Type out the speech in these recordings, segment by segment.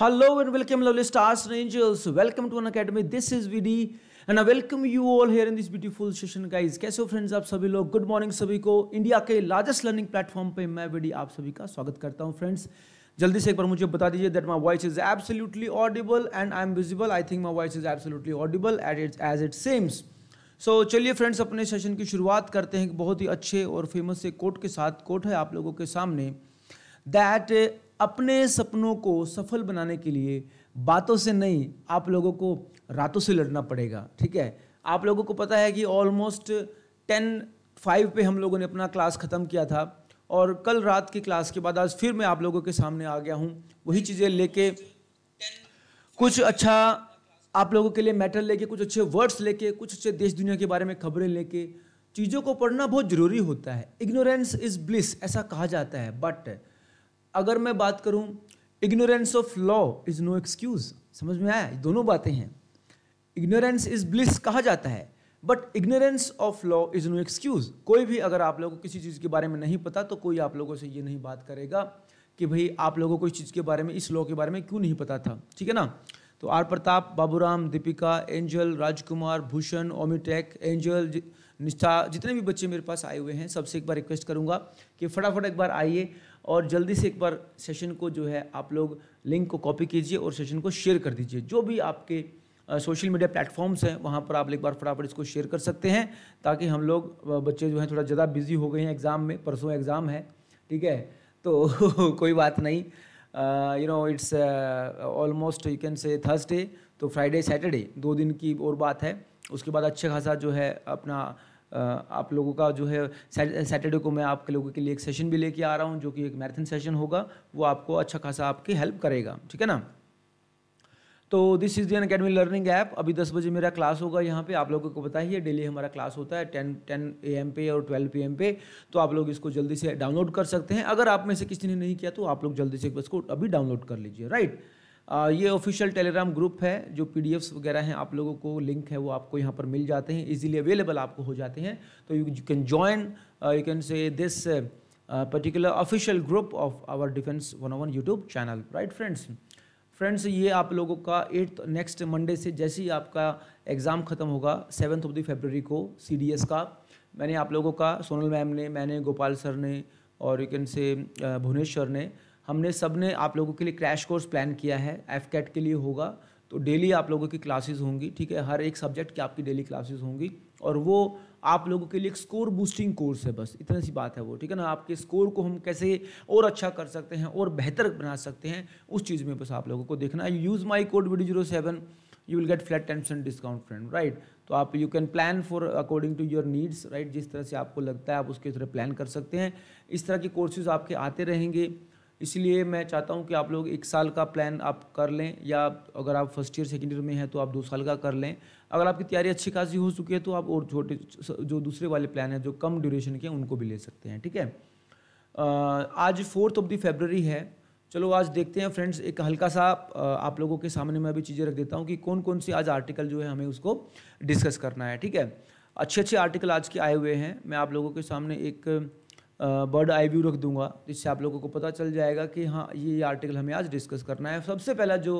Hello and welcome lovely stars and angels. Welcome to an academy. This is VD and I welcome you all here in this beautiful session guys. कैसे हो friends आप सभी लोग good morning सभी को India के largest learning platform पे मैं वीडी आप सभी का स्वागत करता हूं फ्रेंड्स जल्दी से एक बार मुझे बता दीजिए that my voice is absolutely audible and I am visible I think my voice is absolutely audible at it's as it seems so चलिए फ्रेंड्स अपने सेशन की शुरुआत करते हैं बहुत ही अच्छे और फेमस से कोट के साथ कोट है आप लोगों के सामने दैट अपने सपनों को सफल बनाने के लिए बातों से नहीं आप लोगों को रातों से लड़ना पड़ेगा ठीक है आप लोगों को पता है कि ऑलमोस्ट टेन फाइव पे हम लोगों ने अपना क्लास ख़त्म किया था और कल रात की क्लास के बाद आज फिर मैं आप लोगों के सामने आ गया हूँ वही चीज़ें लेके कुछ अच्छा आप लोगों के लिए मैटर लेके कुछ अच्छे वर्ड्स लेके कुछ अच्छे देश दुनिया के बारे में खबरें लेके चीज़ों को पढ़ना बहुत ज़रूरी होता है इग्नोरेंस इज़ ब्लिस ऐसा कहा जाता है बट अगर मैं बात करूं ignorance of law is no excuse समझ में आया दोनों बातें हैं इग्नोरेंस इज़ ब्लिस कहा जाता है but ignorance of law is no excuse कोई भी अगर आप लोगों को किसी चीज़ के बारे में नहीं पता तो कोई आप लोगों से ये नहीं बात करेगा कि भाई आप लोगों को इस चीज़ के बारे में इस लॉ के बारे में क्यों नहीं पता था ठीक है ना तो आर प्रताप बाबूराम दीपिका एंजल राजकुमार भूषण ओमिटेक एंजल निष्ठा जितने भी बच्चे मेरे पास आए हुए हैं सबसे एक बार रिक्वेस्ट करूँगा कि फटाफट एक बार आइए और जल्दी से एक बार सेशन को जो है आप लोग लिंक को कॉपी कीजिए और सेशन को शेयर कर दीजिए जो भी आपके सोशल मीडिया प्लेटफॉर्म्स हैं वहाँ पर आप एक बार फटाफट इसको शेयर कर सकते हैं ताकि हम लोग बच्चे जो हैं थोड़ा ज़्यादा बिजी हो गए हैं एग्ज़ाम में परसों एग्ज़ाम है ठीक है तो कोई बात नहीं you know it's almost you can say Thursday तो फ्राइडे सैटरडे दो दिन की और बात है उसके बाद अच्छा खासा जो है अपना आप लोगों का जो है सैटरडे को मैं आपके लोगों के लिए एक सेशन भी लेके आ रहा हूँ जो कि एक मैराथन सेशन होगा वो आपको अच्छा खासा आपकी हेल्प करेगा ठीक है ना तो दिस इज़ दिन अकेडमी लर्निंग ऐप अभी दस बजे मेरा क्लास होगा यहाँ पे आप लोगों को पता ही है डेली हमारा क्लास होता है टेन टेन ए एम पे और ट्वेल्व पी एम पे तो आप लोग इसको जल्दी से डाउनलोड कर सकते हैं अगर आप में से किसी ने नहीं किया तो आप लोग जल्दी से इसको अभी डाउनलोड कर लीजिए राइट ये ऑफिशियल टेलीग्राम ग्रुप है जो पी वगैरह हैं आप लोगों को लिंक है वो आपको यहाँ पर मिल जाते हैं इजीली अवेलेबल आपको हो जाते हैं तो you can join you can say this particular official group of our defence one one YouTube channel right friends friends ये आप लोगों का एट्थ नेक्स्ट मंडे से जैसे ही आपका एग्ज़ाम ख़त्म होगा सेवन्थ ऑफ द फेबररी को सी का मैंने आप लोगों का सोनल मैम ने मैंने गोपाल सर ने और यू कैन से भुवनेश्वर ने हमने सब ने आप लोगों के लिए क्रैश कोर्स प्लान किया है एफ कैट के लिए होगा तो डेली आप लोगों की क्लासेस होंगी ठीक है हर एक सब्जेक्ट की आपकी डेली क्लासेस होंगी और वो आप लोगों के लिए एक स्कोर बूस्टिंग कोर्स है बस इतनी सी बात है वो ठीक है ना आपके स्कोर को हम कैसे और अच्छा कर सकते हैं और बेहतर बना सकते हैं उस चीज़ में बस आप लोगों को देखना है use my code video zero seven you will get flat ten percent discount friend right तो आप you can plan for according to your needs right जिस तरह से आपको लगता है आप उसके तरह प्लान कर सकते हैं इस तरह के कोर्सेज आपके आते रहेंगे इसलिए मैं चाहता हूँ कि आप लोग एक साल का प्लान आप कर लें या अगर आप फर्स्ट ईयर सेकेंड ईयर में हैं तो आप दो साल का कर लें अगर आपकी तैयारी अच्छी खासी हो चुकी है तो आप और छोटे जो दूसरे वाले प्लान हैं जो कम ड्यूरेशन के उनको भी ले सकते हैं ठीक है आज फोर्थ ऑफ दी फेबररी है चलो आज देखते हैं फ्रेंड्स एक हल्का सा आप लोगों के सामने मैं अभी चीज़ें रख देता हूँ कि कौन कौन सी आज आर्टिकल जो है हमें उसको डिस्कस करना है ठीक है अच्छे अच्छे आर्टिकल आज के आए हुए हैं मैं आप लोगों के सामने एक बर्ड आई व्यू रख दूंगा जिससे आप लोगों को पता चल जाएगा कि हाँ ये आर्टिकल हमें आज डिस्कस करना है सबसे पहला जो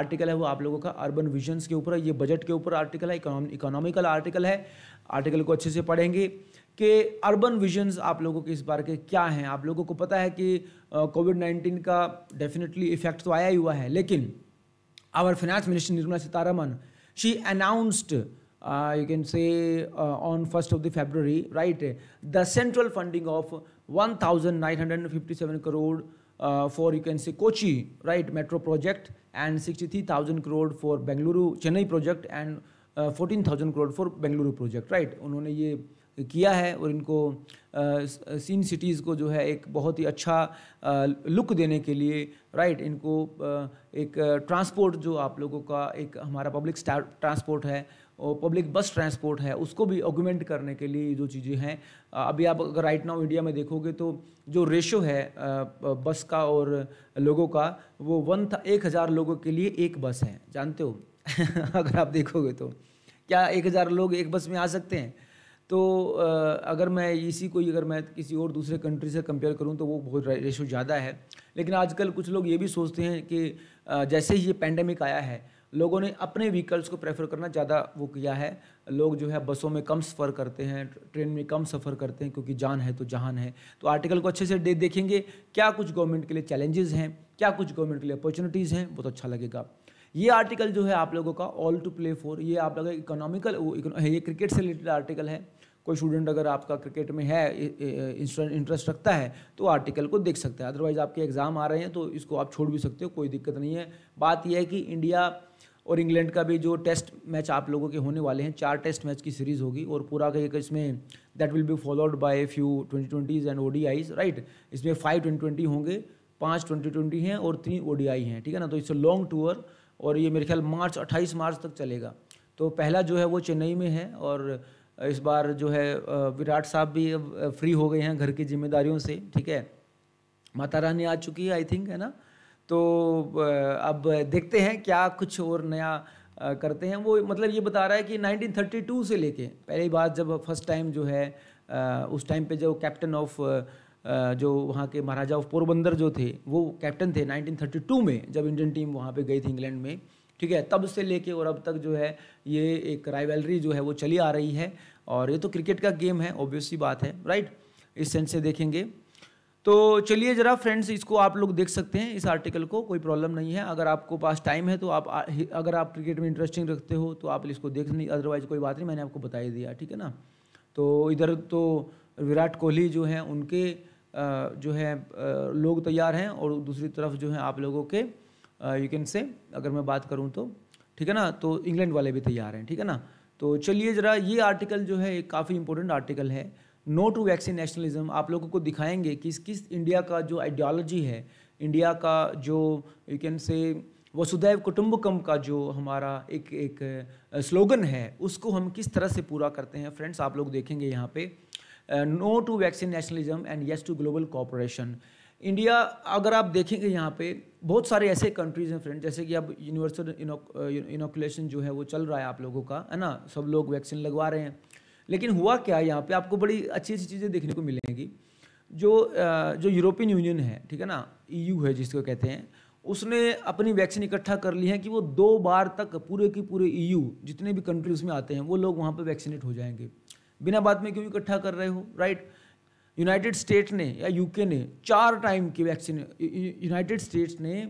आर्टिकल है वो आप लोगों का अर्बन विजन्स के ऊपर है ये बजट के ऊपर आर्टिकल है इकोनॉमिकल आर्टिकल है आर्टिकल को अच्छे से पढ़ेंगे कि अर्बन विजन्स आप लोगों के इस बार के क्या हैं आप लोगों को पता है कि कोविड नाइन्टीन का डेफिनेटली इफेक्ट तो आया ही हुआ है लेकिन our finance minister Nirmala Sitharaman she announced uh, you can say uh, on 1st of the February, right, the central funding of 1,957 crore uh, for, you can say, Kochi, right, metro project and 63,000 crore for Bengaluru, Chennai project and uh, 14000 crore for bengaluru project right unhone ye किया है और इनको scene cities को जो है एक बहुत ही अच्छा लुक देने के लिए राइट इनको एक ट्रांसपोर्ट जो आप लोगों का एक हमारा पब्लिक ट्रांसपोर्ट है पब्लिक बस ट्रांसपोर्ट है उसको भी ऑगूमेंट करने के लिए जो चीज़ें हैं अभी आप अगर राइट नाउ इंडिया में देखोगे तो जो रेशो है बस का और लोगों का वो वन था एक हज़ार लोगों के लिए एक बस है जानते हो अगर आप देखोगे तो क्या एक हज़ार लोग एक बस में आ सकते हैं तो अगर मैं इसी को अगर मैं किसी और दूसरे कंट्री से कंपेयर करूं तो वो बहुत रेशो ज़्यादा है लेकिन आजकल कुछ लोग ये भी सोचते हैं कि जैसे ही ये पैंडमिक आया है लोगों ने अपने व्हीकल्स को प्रेफर करना ज़्यादा वो किया है लोग जो है बसों में कम सफ़र करते हैं ट्रेन में कम सफ़र करते हैं क्योंकि जान है तो जहान है तो आर्टिकल को अच्छे से दे देखेंगे क्या कुछ गवर्नमेंट के लिए चैलेंजेस हैं क्या कुछ गवर्नमेंट के लिए अपॉर्चुनिटीज़ हैं बहुत तो अच्छा लगेगा ये आर्टिकल जो है आप लोगों का ऑल टू प्ले फॉर ये आप लोगों का इकोनॉमिकल ये क्रिकेट से रिलेटेड आर्टिकल है कोई स्टूडेंट अगर आपका क्रिकेट में है इंटरेस्ट रखता है तो आर्टिकल को देख सकता है अदरवाइज आपके एग्ज़ाम आ रहे हैं तो इसको आप छोड़ भी सकते हो कोई दिक्कत नहीं है बात यह है कि इंडिया और इंग्लैंड का भी जो टेस्ट मैच आप लोगों के होने वाले हैं चार टेस्ट मैच की सीरीज़ होगी और पूरा का एक इसमें that will be followed by few twenty twenties and ODIs right इसमें फाइव ट्वेंटी ट्वेंटी होंगे पाँच ट्वेंटी ट्वेंटी हैं और तीन ओडीआई हैं ठीक है ना तो इट्स अ लॉन्ग टूर और ये मेरे ख्याल मार्च अट्ठाईस मार्च तक चलेगा तो पहला जो है वो चेन्नई में है और इस बार जो है विराट साहब भी फ्री हो गए हैं घर की जिम्मेदारियों से ठीक है माता रानी आ चुकी है आई थिंक है ना तो अब देखते हैं क्या कुछ और नया करते हैं वो मतलब ये बता रहा है कि 1932 से लेके पहली बात जब फर्स्ट टाइम जो है उस टाइम पे जो कैप्टन ऑफ जो वहाँ के महाराजा ऑफ पोरबंदर जो थे वो कैप्टन थे 1932 में जब इंडियन टीम वहाँ पे गई थी इंग्लैंड में ठीक है तब से लेके और अब तक जो है ये एक राइवलरी जो है वो चली आ रही है और ये तो क्रिकेट का गेम है ऑब्वियसली बात है राइट इस सेंस से देखेंगे तो चलिए ज़रा फ्रेंड्स इसको आप लोग देख सकते हैं इस आर्टिकल को कोई प्रॉब्लम नहीं है अगर आपको पास टाइम है तो आप अगर आप क्रिकेट में इंटरेस्टिंग रखते हो तो आप इसको देख नहीं अदरवाइज़ कोई बात नहीं मैंने आपको बता ही दिया ठीक है ना तो इधर तो विराट कोहली जो हैं उनके जो है लोग तैयार हैं और दूसरी तरफ जो है आप लोगों के यू कैन से अगर मैं बात करूँ तो ठीक है ना तो इंग्लैंड वाले भी तैयार हैं ठीक है ना तो चलिए ज़रा ये आर्टिकल जो है एक काफ़ी इंपॉर्टेंट आर्टिकल है नो टू वैक्सीन नेशनलिज्म आप लोगों को दिखाएंगे कि किस इंडिया का जो आइडियालॉजी है इंडिया का जो यू कैन से वसुदैव कुटुंबकम का जो हमारा एक एक स्लोगन है उसको हम किस तरह से पूरा करते हैं फ्रेंड्स आप लोग देखेंगे यहाँ पे no to vaccine nationalism and yes to global cooperation India अगर आप देखेंगे यहाँ पे बहुत सारे ऐसे कंट्रीज हैं फ्रेंड जैसे कि अब यूनिवर्सल इनोकुलेशन जो है वो चल रहा है आप लोगों का है ना सब लोग वैक्सीन लगवा रहे हैं लेकिन हुआ क्या यहाँ पे आपको बड़ी अच्छी अच्छी चीज़ें देखने को मिलेंगी जो जो यूरोपियन यूनियन है ठीक है ना ईयू है जिसको कहते हैं उसने अपनी वैक्सीन इकट्ठा कर ली है कि वो दो बार तक पूरे की पूरे ईयू जितने भी कंट्री उसमें आते हैं वो लोग वहाँ पर वैक्सीनेट हो जाएंगे बिना बात में क्यों इकट्ठा कर रहे हो राइट यूनाइटेड स्टेट ने या यूके ने चार टाइम की वैक्सीन यूनाइटेड स्टेट्स ने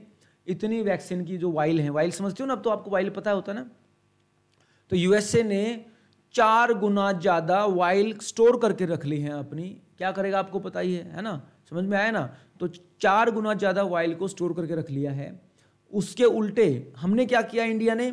इतनी वैक्सीन की जो वाइल है वाइल समझते हो ना अब तो आपको वाइल पता होता ना तो यूएसए ने चार गुना ज़्यादा वाइल स्टोर करके रख ली है अपनी क्या करेगा आपको पता ही है है ना समझ में आया ना तो चार गुना ज़्यादा वाइल को स्टोर करके रख लिया है उसके उल्टे हमने क्या किया इंडिया ने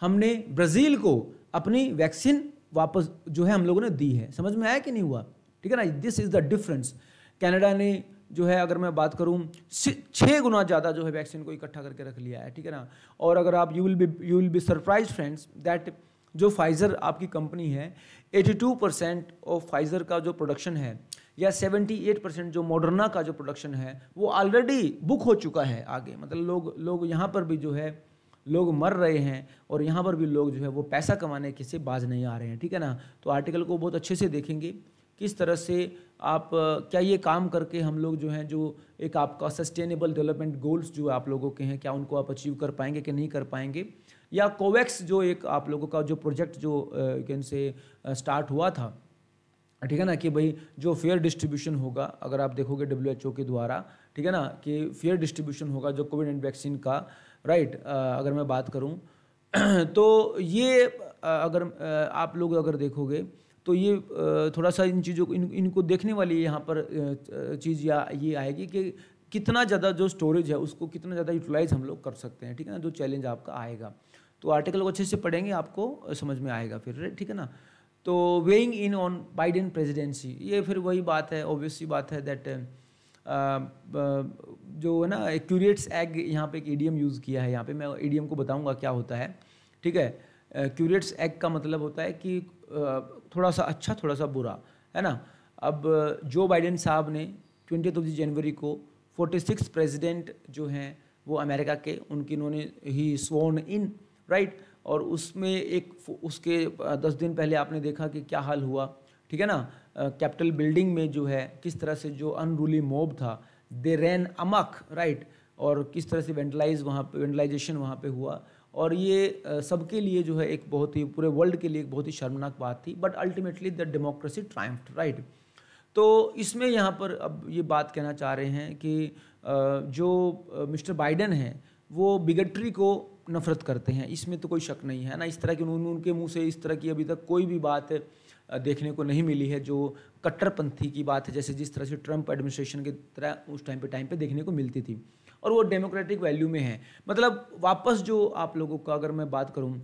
हमने ब्राज़ील को अपनी वैक्सीन वापस जो है हम लोगों ने दी है समझ में आया कि नहीं हुआ ठीक है ना this is the difference Canada ने जो है अगर मैं बात करूं छः गुना ज़्यादा जो है वैक्सीन को इकट्ठा करके रख लिया है ठीक है ना और अगर आप you will be you will be surprise friends that जो फाइज़र आपकी कंपनी है 82 परसेंट ऑफ फाइज़र का जो प्रोडक्शन है या 78 परसेंट जो मॉडर्ना का जो प्रोडक्शन है वो ऑलरेडी बुक हो चुका है आगे मतलब लोग लोग यहाँ पर भी जो है लोग मर रहे हैं और यहाँ पर भी लोग जो है वो पैसा कमाने के से बाज नहीं आ रहे हैं ठीक है ना तो आर्टिकल को बहुत अच्छे से देखेंगे किस तरह से आप क्या ये काम करके हम लोग जो हैं जो एक आपका सस्टेनेबल डेवलपमेंट गोल्स जो आप लोगों के हैं क्या उनको आप अचीव कर पाएंगे कि नहीं कर पाएंगे या कोवैक्स जो एक आप लोगों का जो प्रोजेक्ट जो कैन से स्टार्ट हुआ था ठीक है ना कि भाई जो फेयर डिस्ट्रीब्यूशन होगा अगर आप देखोगे डब्ल्यू एच ओ के द्वारा ठीक है ना कि फेयर डिस्ट्रीब्यूशन होगा जो कोविड एंड वैक्सीन का राइट अगर मैं बात करूँ तो ये अगर आप लोग अगर देखोगे तो ये थोड़ा सा इन चीज़ों को इन इनको देखने वाली यहाँ पर चीज़ या ये आएगी कि कितना ज़्यादा जो स्टोरेज है उसको कितना ज़्यादा यूटिलाइज हम लोग कर सकते हैं ठीक है ना जो चैलेंज आपका आएगा तो आर्टिकल को अच्छे से पढ़ेंगे आपको समझ में आएगा फिर ठीक है ना तो weighing in on Biden presidency ये फिर वही बात है ऑब्वियसली बात है दैट जो है ना क्यूरिएट्स एग यहाँ पे एक ईडीएम यूज़ किया है यहाँ पे मैं ईडीएम को बताऊँगा क्या होता है ठीक है क्यूरिएट्स एग का मतलब होता है कि थोड़ा सा अच्छा थोड़ा सा बुरा है ना अब जो बाइडेन साहब ने ट्वेंटी ऑफ जनवरी को फोर्टी सिक्स प्रेजिडेंट जो हैं वो अमेरिका के उनकी उन्होंने ही स्वोन इन राइट और उसमें एक उसके दस दिन पहले आपने देखा कि क्या हाल हुआ ठीक है ना कैपिटल बिल्डिंग में जो है किस तरह से जो अनरूली मोब था दे रैन अमक राइट और किस तरह से वेंटलाइज वहाँ पे वेंटलाइजेशन वहाँ पे हुआ और ये सबके लिए जो है एक बहुत ही पूरे वर्ल्ड के लिए एक बहुत ही शर्मनाक बात थी but ultimately the democracy triumph right तो इसमें यहाँ पर अब ये बात कहना चाह रहे हैं कि जो मिस्टर बाइडन हैं वो बिगट्री को नफरत करते हैं इसमें तो कोई शक नहीं है ना इस तरह की उन्होंने उनके मुंह से इस तरह की अभी तक कोई भी बात देखने को नहीं मिली है जो कट्टरपंथी की बात है जैसे जिस तरह से ट्रंप एडमिनिस्ट्रेशन की तरह उस टाइम पे टाइम पे देखने को मिलती थी और वो डेमोक्रेटिक वैल्यू में है मतलब वापस जो आप लोगों का अगर मैं बात करूँ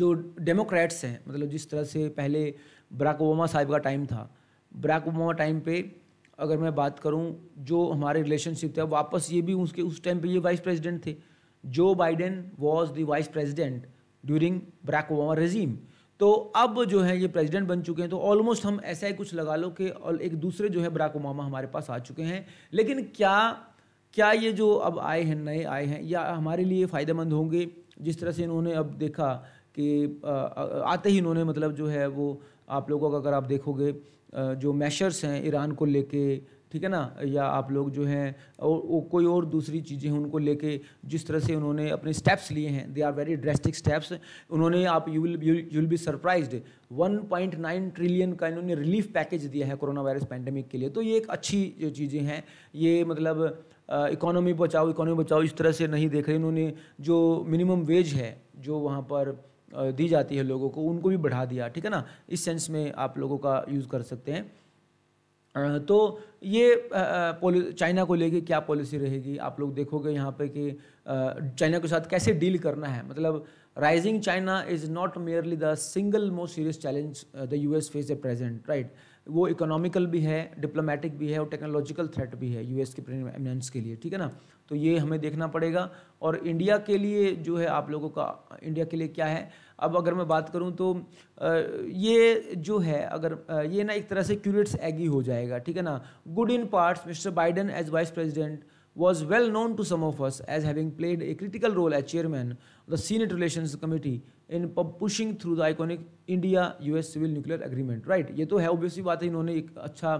जो डेमोक्रेट्स हैं मतलब जिस तरह से पहले बराक ओबामा साहब का टाइम था बराक ओबामा टाइम पे अगर मैं बात करूं जो हमारे रिलेशनशिप थे वापस ये भी उसके उस टाइम पे ये वाइस प्रेसिडेंट थे Joe Biden was the vice president during Barack Obama regime तो अब जो है ये प्रेसिडेंट बन चुके हैं तो ऑलमोस्ट हम ऐसा ही कुछ लगा लो कि और एक दूसरे जो है ब्राक ओबामा हमारे पास आ चुके हैं लेकिन क्या क्या ये जो अब आए हैं नए आए हैं या हमारे लिए फ़ायदेमंद होंगे जिस तरह से इन्होंने अब देखा कि आते ही इन्होंने मतलब जो है वो आप लोगों का अगर आप देखोगे जो मैशर्स हैं ईरान को लेके ठीक है ना या आप लोग जो हैं और कोई और दूसरी चीज़ें उनको लेके जिस तरह से उन्होंने अपने स्टेप्स लिए हैं they are very drastic steps उन्होंने आप you will you will be surprised 1.9 trillion का इन्होंने रिलीफ पैकेज दिया है कोरोना वायरस पैंडमिक के लिए तो ये एक अच्छी चीज़ें हैं ये मतलब इकोनॉमी बचाओ इकोनॉमी बचाओ इस तरह से नहीं देख रहे उन्होंने जो मिनिमम वेज है जो वहाँ पर दी जाती है लोगों को उनको भी बढ़ा दिया ठीक है ना इस सेंस में आप लोगों का यूज़ कर सकते हैं तो ये चाइना को लेके क्या पॉलिसी रहेगी आप लोग देखोगे यहाँ पे कि चाइना के साथ कैसे डील करना है मतलब rising China is not merely the single most serious challenge the US face a present right वो इकोनॉमिकल भी है डिप्लोमेटिक भी है और टेक्नोलॉजिकल थ्रेट भी है यूएस के प्रेमेंस के लिए ठीक है ना तो ये हमें देखना पड़ेगा और इंडिया के लिए जो है आप लोगों का इंडिया के लिए क्या है अब अगर मैं बात करूं तो ये जो है अगर ये ना एक तरह से क्यूरेट्स एगी हो जाएगा ठीक है ना good in parts mister Biden as vice president was well known to Summers as having played a critical role as chairman as chairman of the in pushing through the iconic India U S civil nuclear agreement right ये तो है obviously बात है इन्होंने एक अच्छा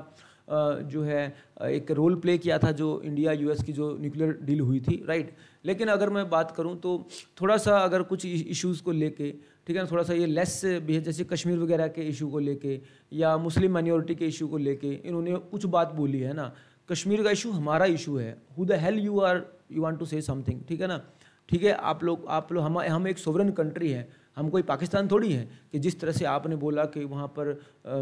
जो है एक रोल प्ले किया था जो इंडिया एस की जो न्यूक्लियर डील हुई थी राइट लेकिन अगर मैं बात करूँ तो थोड़ा सा अगर कुछ इशूज़ को लेके ठीक है ना थोड़ा सा ये लेस भी है जैसे कश्मीर वगैरह के इशू को लेके या मुस्लिम माइनॉरिटी के इशू को लेके इन्होंने कुछ बात बोली है ना कश्मीर का इशू हमारा इशू है who the hell you are you want to say something ठीक है ना ठीक है आप लोग आप लोग हम हम एक सोवरन कंट्री है हम कोई पाकिस्तान थोड़ी है कि जिस तरह से आपने बोला कि वहाँ पर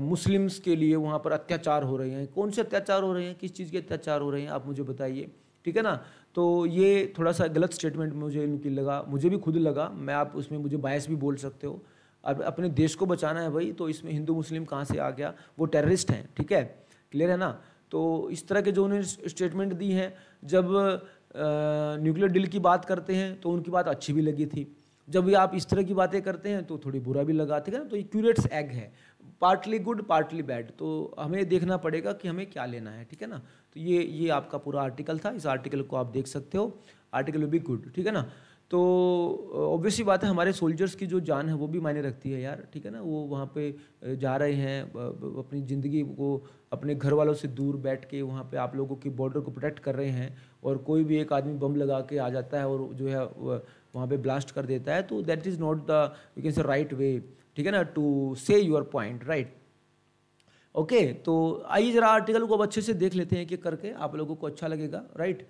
मुस्लिम्स के लिए वहाँ पर अत्याचार हो रहे हैं कौन से अत्याचार हो रहे हैं किस चीज़ के अत्याचार हो रहे हैं आप मुझे बताइए ठीक है ना तो ये थोड़ा सा गलत स्टेटमेंट मुझे इनकी लगा मुझे भी खुद लगा मैं आप उसमें मुझे बायस भी बोल सकते हो अब अपने देश को बचाना है भाई तो इसमें हिंदू मुस्लिम कहाँ से आ गया वो टेररिस्ट हैं ठीक है क्लियर है ना तो इस तरह के जो उन्हें स्टेटमेंट दी हैं जब न्यूक्लियर डील की बात करते हैं तो उनकी बात अच्छी भी लगी थी जब भी आप इस तरह की बातें करते हैं तो थोड़ी बुरा भी लगाते हैं तो ये क्यूरेट्स एग है पार्टली गुड पार्टली बैड तो हमें देखना पड़ेगा कि हमें क्या लेना है ठीक है ना तो ये ये आपका पूरा आर्टिकल था इस आर्टिकल को आप देख सकते हो आर्टिकल विल बी गुड ठीक है ना तो ऑब्वियसली बात है हमारे सोल्जर्स की जो जान है वो भी मायने रखती है यार ठीक है ना वो वहाँ पे जा रहे हैं अपनी ज़िंदगी को अपने घर वालों से दूर बैठ के वहाँ पे आप लोगों की बॉर्डर को प्रोटेक्ट कर रहे हैं और कोई भी एक आदमी बम लगा के आ जाता है और जो है वहाँ पे ब्लास्ट कर देता है तो that is not the you can say right way ठीक है ना टू से योर पॉइंट राइट ओके तो आइए ज़रा आर्टिकल को अब अच्छे से देख लेते हैं कि करके आप लोगों को अच्छा लगेगा राइट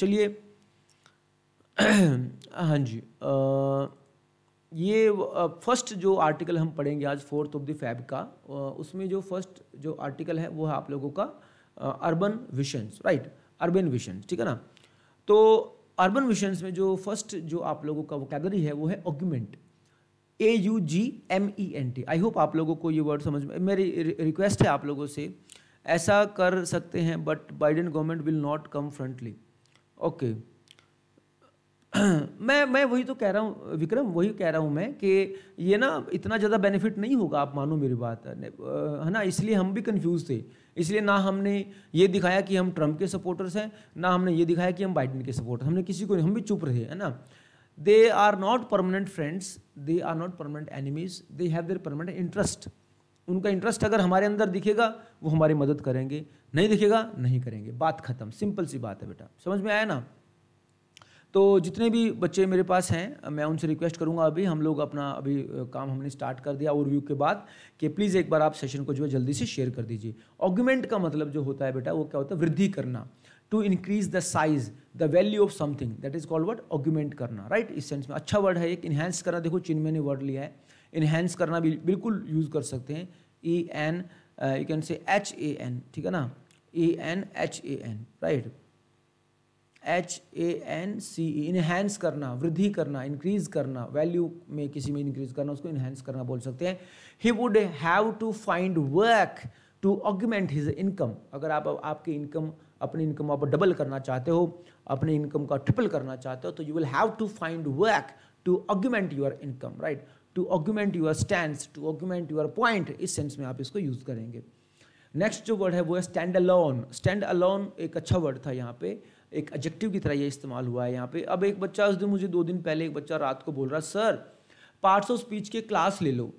चलिए हाँ जी आ, ये फर्स्ट जो आर्टिकल हम पढ़ेंगे आज फोर्थ ऑफ द फैब का उसमें जो फर्स्ट जो आर्टिकल है वो है आप लोगों का urban visions right urban vision ठीक है ना तो अर्बन मिशन में जो फर्स्ट जो आप लोगों का वोकेबलरी है वो है augment A U G M E N T I hope आप लोगों को ये वर्ड समझ में मेरी रिक्वेस्ट है आप लोगों से ऐसा कर सकते हैं but Biden government will not come frontly okay मैं मैं वही तो कह रहा हूँ विक्रम वही कह रहा हूँ मैं कि ये ना इतना ज़्यादा बेनिफिट नहीं होगा आप मानो मेरी बात है ना इसलिए हम भी कंफ्यूज थे इसलिए ना हमने ये दिखाया कि हम ट्रंप के सपोर्टर्स हैं ना हमने ये दिखाया कि हम बाइडन के सपोर्टर्स हमने किसी को नहीं हम भी चुप रहे है ना they are not permanent friends they are not permanent enemies they have their permanent interest उनका इंटरेस्ट अगर हमारे अंदर दिखेगा वो हमारी मदद करेंगे नहीं दिखेगा नहीं करेंगे बात खत्म सिंपल सी बात है बेटा समझ में आया ना तो जितने भी बच्चे मेरे पास हैं मैं उनसे रिक्वेस्ट करूंगा अभी हम लोग अपना अभी काम हमने स्टार्ट कर दिया ओवरव्यू के बाद कि प्लीज़ एक बार आप सेशन को जो है जल्दी से शेयर कर दीजिए ऑग्यूमेंट का मतलब जो होता है बेटा वो क्या होता है वृद्धि करना to increase the size the value of something that is called word augment करना राइट right? इस सेंस में अच्छा वर्ड है एक इन्हेंस करना देखो चिन्ह मैंने वर्ड लिया है इन्हेंस करना भी बिल्कुल यूज़ कर सकते हैं E N you can say H A N ठीक है ना A N H A N right H A N C E enhance करना वृद्धि करना इंक्रीज करना वैल्यू में किसी में इंक्रीज करना उसको इन्हेंस करना बोल सकते हैं he would have to find work to augment his income अगर आप आपकी इनकम अपनी इनकम आप डबल करना चाहते हो अपने इनकम का ट्रिपल करना चाहते हो तो you will have to find work to augment your income right to augment your stand to augment your point इस सेंस में आप इसको यूज़ करेंगे नेक्स्ट जो वर्ड है वो है स्टैंड अलोन स्टैंड अलोन एक अच्छा वर्ड था यहाँ पे एक एडजेक्टिव की तरह ये इस्तेमाल हुआ है यहाँ पे अब एक बच्चा उस दिन मुझे दो दिन पहले एक बच्चा रात को बोल रहा सर पार्ट्स ऑफ स्पीच के क्लास ले लो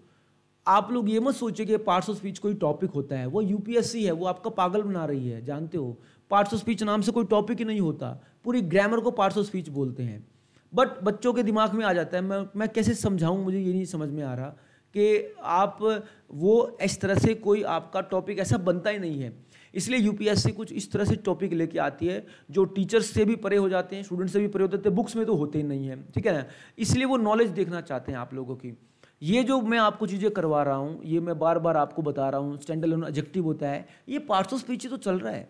आप लोग ये मत सोचे कि पार्ट्स ऑफ स्पीच कोई टॉपिक होता है वो यूपीएससी है वो आपका पागल बना रही है जानते हो पार्ट्स ऑफ स्पीच नाम से कोई टॉपिक ही नहीं होता पूरी ग्रामर को पार्ट्स ऑफ स्पीच बोलते हैं बट बच्चों के दिमाग में आ जाता है मैं मैं कैसे समझाऊँ मुझे ये नहीं समझ में आ रहा कि आप वो इस तरह से कोई आपका टॉपिक ऐसा बनता ही नहीं है इसलिए यूपीएससी कुछ इस तरह से टॉपिक लेके आती है जो टीचर्स से भी परे हो जाते हैं स्टूडेंट से भी परे हो जाते हैं बुक्स तो में तो होते ही नहीं है ठीक है ना इसलिए वो नॉलेज देखना चाहते हैं आप लोगों की ये जो मैं आपको चीज़ें करवा रहा हूँ ये मैं बार बार आपको बता रहा हूँ स्टैंडर्ड अलोन एजेक्टिव होता है ये पार्ट्स ऑफ स्पीच तो चल रहा है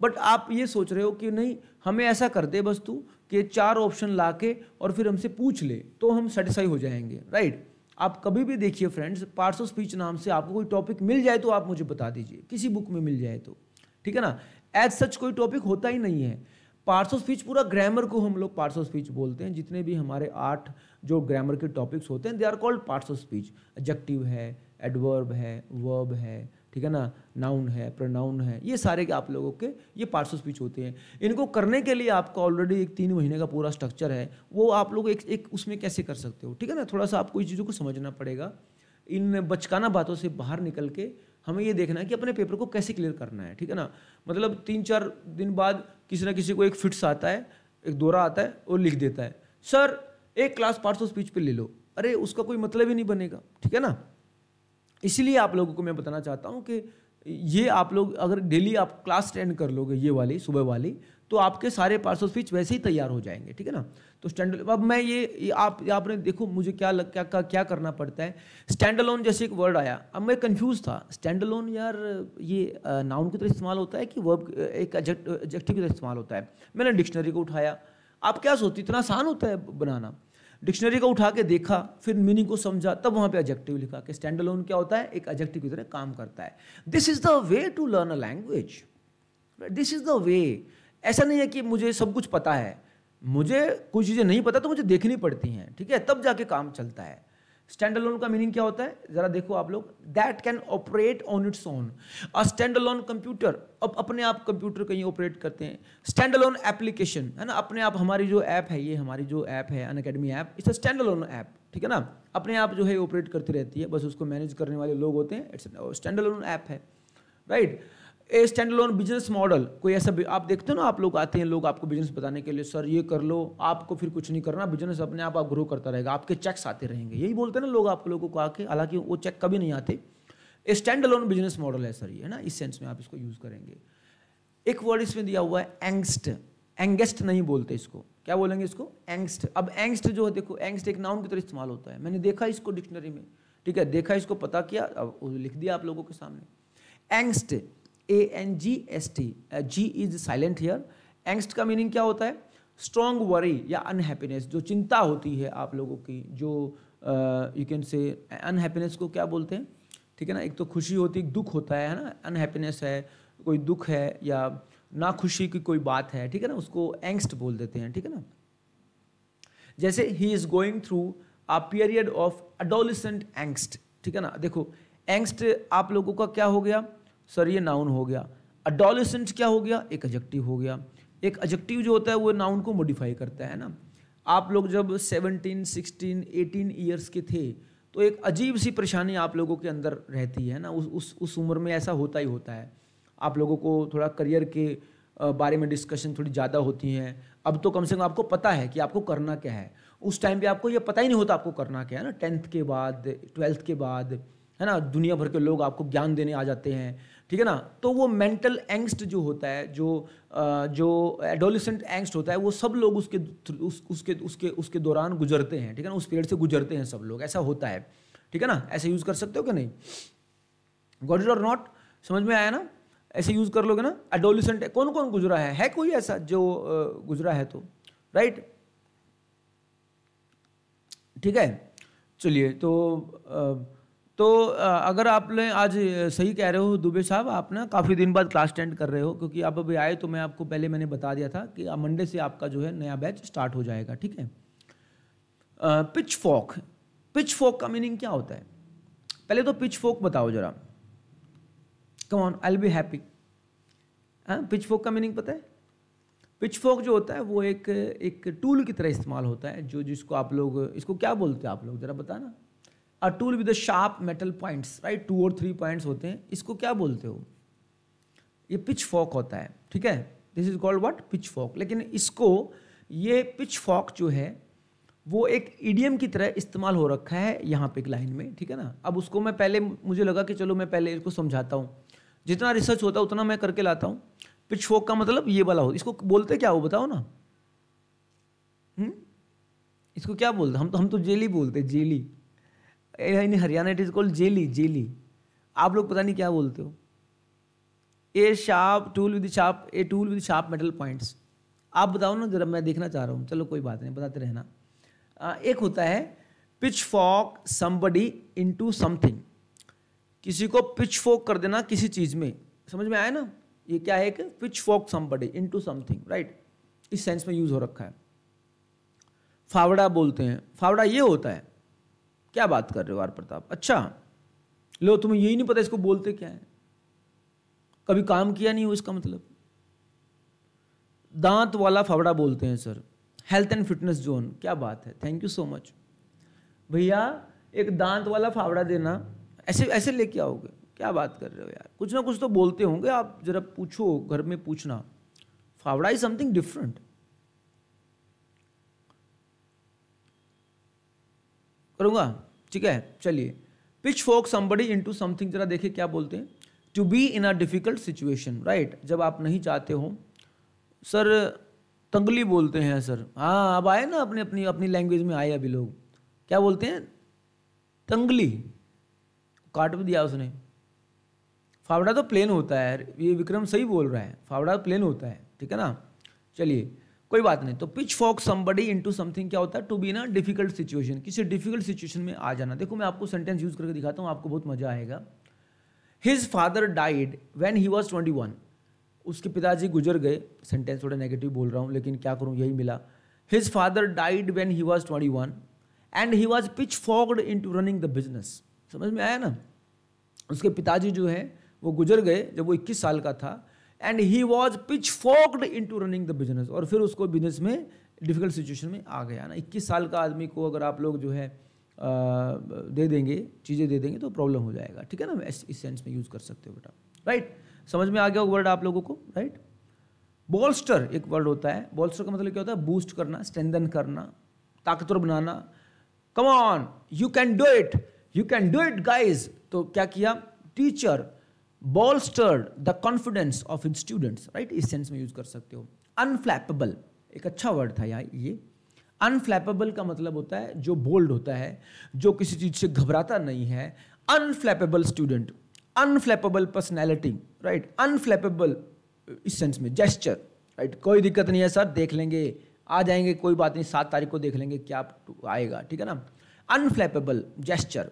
बट आप ये सोच रहे हो कि नहीं हमें ऐसा कर दे बस तू कि चार ऑप्शन ला के और फिर हमसे पूछ ले तो हम सेटिस्फाई हो जाएंगे राइट आप कभी भी देखिए फ्रेंड्स पार्ट्स ऑफ स्पीच नाम से आपको कोई टॉपिक मिल जाए तो आप मुझे बता दीजिए किसी बुक में मिल जाए तो ठीक है ना एज सच कोई टॉपिक होता ही नहीं है पार्ट्स ऑफ स्पीच पूरा ग्रामर को हम लोग पार्ट्स ऑफ स्पीच बोलते हैं जितने भी हमारे आठ जो ग्रामर के टॉपिक्स होते हैं they are called parts of speech adjective है एडवर्ब है वर्ब है ठीक है ना नाउन है प्रोनाउन है ये सारे के आप लोगों के ये पार्ट्स ऑफ स्पीच होते हैं इनको करने के लिए आपका ऑलरेडी एक तीन महीने का पूरा स्ट्रक्चर है वो आप लोग एक एक उसमें कैसे कर सकते हो ठीक है ना थोड़ा सा आपको इस चीज़ों को समझना पड़ेगा इन बचकाना बातों से बाहर निकल के हमें ये देखना है कि अपने पेपर को कैसे क्लियर करना है ठीक है ना मतलब तीन चार दिन बाद किसी ना किसी को एक फिट्स आता है एक दौरा आता है और लिख देता है सर एक क्लास पार्ट्स ऑफ स्पीच पर ले लो अरे उसका कोई मतलब ही नहीं बनेगा ठीक है ना इसलिए आप लोगों को मैं बताना चाहता हूँ कि ये आप लोग अगर डेली आप क्लास अटेंड कर लोगे ये वाली सुबह वाली तो आपके सारे पार्सल स्पीच वैसे ही तैयार हो जाएंगे ठीक है ना तो स्टैंड अब मैं ये, ये आप आपने देखो मुझे क्या लग क्या क्या, क्या करना पड़ता है स्टैंड अलोन जैसे एक वर्ड आया अब मैं कंफ्यूज था स्टैंड अलोन यार ये नाउन की तरह इस्तेमाल होता है कि वर्ब एक एडजेक्टिव की तरह इस्तेमाल होता है मैंने डिक्शनरी को उठाया आप क्या सोचते इतना आसान होता है बनाना डिक्शनरी को उठा के देखा फिर मीनिंग को समझा तब वहाँ पे एजेक्टिव लिखा कि स्टैंड लोन क्या होता है एक एजेक्टिव की तरह काम करता है this is the way to learn a language this is the way ऐसा नहीं है कि मुझे सब कुछ पता है मुझे कुछ चीज़ें नहीं पता तो मुझे देखनी पड़ती हैं ठीक है तब जाके काम चलता है स्टैंड अलोन का मीनिंग क्या होता है जरा देखो आप लोग that can operate on its own a standalone computer अब अपने आप कंप्यूटर कहीं ऑपरेट करते हैं स्टैंड अलोन एप्लीकेशन है ना अपने आप हमारी जो ऐप है ये हमारी जो ऐप है Unacademy app it's a standalone app ठीक है ना अपने आप जो है ऑपरेट करती रहती है बस उसको मैनेज करने वाले लोग होते हैं इट्स स्टैंड अलोन ऐप है right right? A standalone business model कोई ऐसा आप देखते हो ना आप लोग आते हैं लोग आपको बिजनेस बताने के लिए सर ये कर लो आपको फिर कुछ नहीं करना बिजनेस अपने आप आप ग्रो करता रहेगा आपके चेक्स आते रहेंगे यही बोलते हैं ना लोग आप लोगों को आके हालांकि वो चेक कभी नहीं आते स्टैंड लोन बिजनेस मॉडल है सर ये है ना इस सेंस में आप इसको यूज़ करेंगे एक वर्ड इसमें दिया हुआ है एंगस्ट एंगेस्ट नहीं बोलते इसको क्या बोलेंगे इसको एंगस्ट अब एंगस्ट जो है देखो एंगस्ट एक नाउन की तरह इस्तेमाल होता है मैंने देखा इसको डिक्शनरी में ठीक है देखा इसको पता किया अब लिख दिया आप लोगों के सामने angst A N G S T G is silent here angst का मीनिंग क्या होता है स्ट्रॉन्ग वरी या अनहैप्पीनेस जो चिंता होती है आप लोगों की जो यू कैन से अनहैप्पीनेस को क्या बोलते हैं ठीक है ना एक तो खुशी होती है दुख होता है ना अनहैप्पीनेस है कोई दुख है या ना खुशी की कोई बात है ठीक है ना उसको एंगस्ट बोल देते हैं ठीक है ना जैसे he is going through a period of adolescent angst ठीक है ना देखो एंगस्ट आप लोगों का क्या हो गया सर ये नाउन हो गया अडोलिसेंट क्या हो गया एक एजेक्टिव हो गया एक एजेक्टिव जो होता है वो नाउन को मॉडिफाई करता है ना आप लोग जब 17, 16, 18 ईयर्स के थे तो एक अजीब सी परेशानी आप लोगों के अंदर रहती है ना उस उस उस उम्र में ऐसा होता ही होता है आप लोगों को थोड़ा करियर के बारे में डिस्कशन थोड़ी ज़्यादा होती हैं अब तो कम से कम आपको पता है कि आपको करना क्या है उस टाइम पे आपको ये पता ही नहीं होता आपको करना क्या है ना टेंथ के बाद ट्वेल्थ के बाद है ना दुनिया भर के लोग आपको ज्ञान देने आ जाते हैं ठीक है ना तो वो मेंटल एंगस्ट जो होता है जो जो एडोलिसेंट एंगस्ट होता है वो सब लोग उसके उस, उसके उसके उसके दौरान गुजरते हैं ठीक है ना उस पीरियड से गुजरते हैं सब लोग ऐसा होता है ठीक है ना ऐसे यूज़ कर सकते हो कि नहीं गॉड इट और नॉट समझ में आया ना ऐसे यूज़ कर लोगे ना एडोलिसेंट कौन कौन गुजरा है है कोई ऐसा जो गुजरा है तो राइट ठीक है चलिए तो आ, तो अगर आपने आज सही कह रहे हो दुबे साहब आप ना काफ़ी दिन बाद क्लास अटेंड कर रहे हो क्योंकि आप अभी आए तो मैं आपको पहले मैंने बता दिया था कि मंडे से आपका जो है नया बैच स्टार्ट हो जाएगा ठीक है पिच फॉक पिच फॉक का मीनिंग क्या होता है पहले तो पिच फोक बताओ जरा come on I be happy pitchfork का मीनिंग पता है पिच फोक जो होता है वो एक एक टूल की तरह इस्तेमाल होता है जो जिसको आप लोग इसको क्या बोलते हैं आप लोग जरा बताना a tool with sharp metal points right two और थ्री पॉइंट्स होते हैं इसको क्या बोलते हो ये पिच फॉक होता है ठीक है this is called what pitchfork लेकिन इसको ये पिच फॉक जो है वो एक ईडीएम की तरह इस्तेमाल हो रखा है यहाँ पे एक लाइन में ठीक है ना अब उसको मैं पहले मुझे लगा कि चलो मैं पहले इसको समझाता हूँ जितना रिसर्च होता है उतना मैं करके लाता हूँ पिच फॉक का मतलब ये वाला हो इसको बोलते क्या हो बताओ ना हुँ? हम्म? इसको क्या बोलते हम तो हम तो जेली बोलते जेली in Haryana it is called jeli jeli आप लोग पता नहीं क्या बोलते हो a sharp tool with sharp a tool with sharp metal points आप बताओ ना जरा मैं देखना चाह रहा हूँ चलो कोई बात नहीं बताते रहना एक होता है pitchfork somebody in to something किसी को पिच फोक कर देना किसी चीज़ में समझ में आया ना ये क्या है एक pitchfork somebody in to something right इस सेंस में यूज़ हो रखा है फावड़ा बोलते हैं फावड़ा ये होता है क्या बात कर रहे हो आर प्रताप अच्छा लो तुम्हें यही नहीं पता इसको बोलते क्या है कभी काम किया नहीं हो इसका मतलब दांत वाला फावड़ा बोलते हैं sir health and fitness zone क्या बात है थैंक यू सो मच भैया एक दांत वाला फावड़ा देना ऐसे ऐसे लेके आओगे क्या बात कर रहे हो यार कुछ ना कुछ तो बोलते होंगे आप जरा पूछो घर में पूछना फावड़ा इज समथिंग डिफरेंट करूँगा ठीक है चलिए pitchfork somebody into something जरा देखिए क्या बोलते हैं to be in a difficult situation right जब आप नहीं चाहते हो सर तंगली बोलते हैं सर हाँ अब आए ना अपने अपनी अपनी लैंग्वेज में आए अभी लोग क्या बोलते हैं तंगली काट भी दिया उसने फावड़ा तो प्लेन होता है ये विक्रम सही बोल रहा है फावड़ा प्लेन होता है ठीक है ना चलिए कोई बात नहीं तो pitchfork somebody into something क्या होता है टू बी ना डिफिकल्ट सिचुएशन किसी डिफिकल्ट सिचुएशन में आ जाना देखो मैं आपको सेंटेंस यूज करके दिखाता हूँ आपको बहुत मजा आएगा his father died when he was twenty one उसके पिताजी गुजर गए सेंटेंस थोड़ा नेगेटिव बोल रहा हूँ लेकिन क्या करूँ यही मिला his father died when he was twenty one and he was pitchforked into running the business समझ में आया ना उसके पिताजी जो है वो गुजर गए जब वो इक्कीस साल का था and he was pitchforked into running the business और फिर उसको बिजनेस में डिफिकल्ट सिचुएशन में आ गया ना इक्कीस साल का आदमी को अगर आप लोग जो है दे देंगे चीज़ें दे देंगे तो प्रॉब्लम हो जाएगा ठीक है ना इस, इस सेंस में यूज़ कर सकते हो बेटा राइट समझ में आ गया वर्ड आप लोगों को राइट बोल्स्टर एक वर्ड होता है बोल्स्टर का मतलब क्या होता है बूस्ट करना स्ट्रेंदन करना ताकतवर बनाना come on you can do it you can do it guys तो क्या किया teacher bolstered the confidence of in students right इस सेंस में यूज कर सकते हो अनफ्लैपेबल एक अच्छा वर्ड था यार ये अनफ्लैपेबल का मतलब होता है जो बोल्ड होता है जो किसी चीज़ से घबराता नहीं है unflappable student unflappable personality right unflappable इस सेंस में जेस्चर राइट right? कोई दिक्कत नहीं है सर देख लेंगे आ जाएंगे कोई बात नहीं सात तारीख को देख लेंगे क्या आएगा ठीक है ना unflappable gesture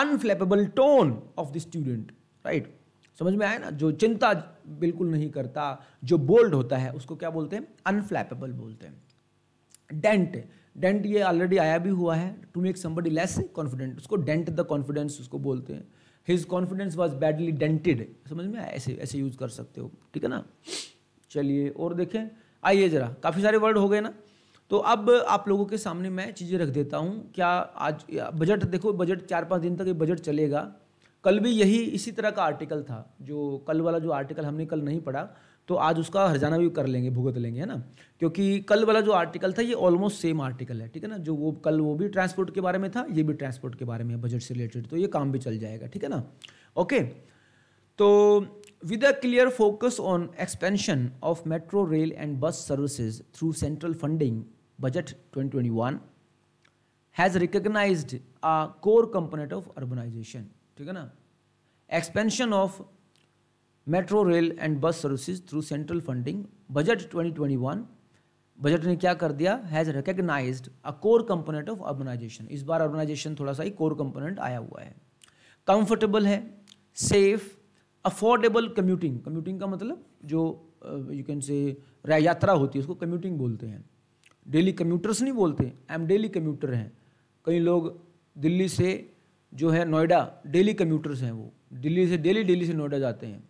unflappable tone of the student right समझ में आया ना जो चिंता बिल्कुल नहीं करता जो बोल्ड होता है उसको क्या बोलते हैं अनफ्लैपेबल बोलते हैं डेंट डेंट ये ऑलरेडी आया भी हुआ है to make somebody less confident उसको डेंट द कॉन्फिडेंस उसको बोलते हैं his confidence was badly dented समझ में आया ऐसे ऐसे यूज कर सकते हो ठीक है ना चलिए और देखें आइए ज़रा काफ़ी सारे वर्ड हो गए ना तो अब आप लोगों के सामने मैं चीज़ें रख देता हूँ क्या आज बजट देखो बजट चार पाँच दिन तक ये बजट चलेगा कल भी यही इसी तरह का आर्टिकल था जो कल वाला जो आर्टिकल हमने कल नहीं पढ़ा तो आज उसका हरजाना भी कर लेंगे भुगत लेंगे है ना क्योंकि कल वाला जो आर्टिकल था ये ऑलमोस्ट सेम आर्टिकल है ठीक है ना जो वो कल वो भी ट्रांसपोर्ट के बारे में था ये भी ट्रांसपोर्ट के बारे में बजट से रिलेटेड तो ये काम भी चल जाएगा ठीक है ना ओके तो with a clear focus on expansion of metro rail and bus services through central funding budget 2021 has recognise a core component of urbanisation ठीक है ना expansion of metro rail and bus services through central funding budget 2021 budget ने क्या कर दिया has recognise a core component of urbanisation इस बार urbanisation थोड़ा सा ही कोर कंपोनेंट आया हुआ है कंफर्टेबल है सेफ अफोर्डेबल कम्यूटिंग कम्यूटिंग का मतलब जो यू कैन से यात्रा होती है उसको कम्यूटिंग बोलते हैं डेली कम्यूटर्स नहीं बोलते आई एम डेली कम्यूटर हैं कई लोग दिल्ली से जो है नोएडा डेली कम्यूटर्स हैं वो दिल्ली से डेली डेली से नोएडा जाते हैं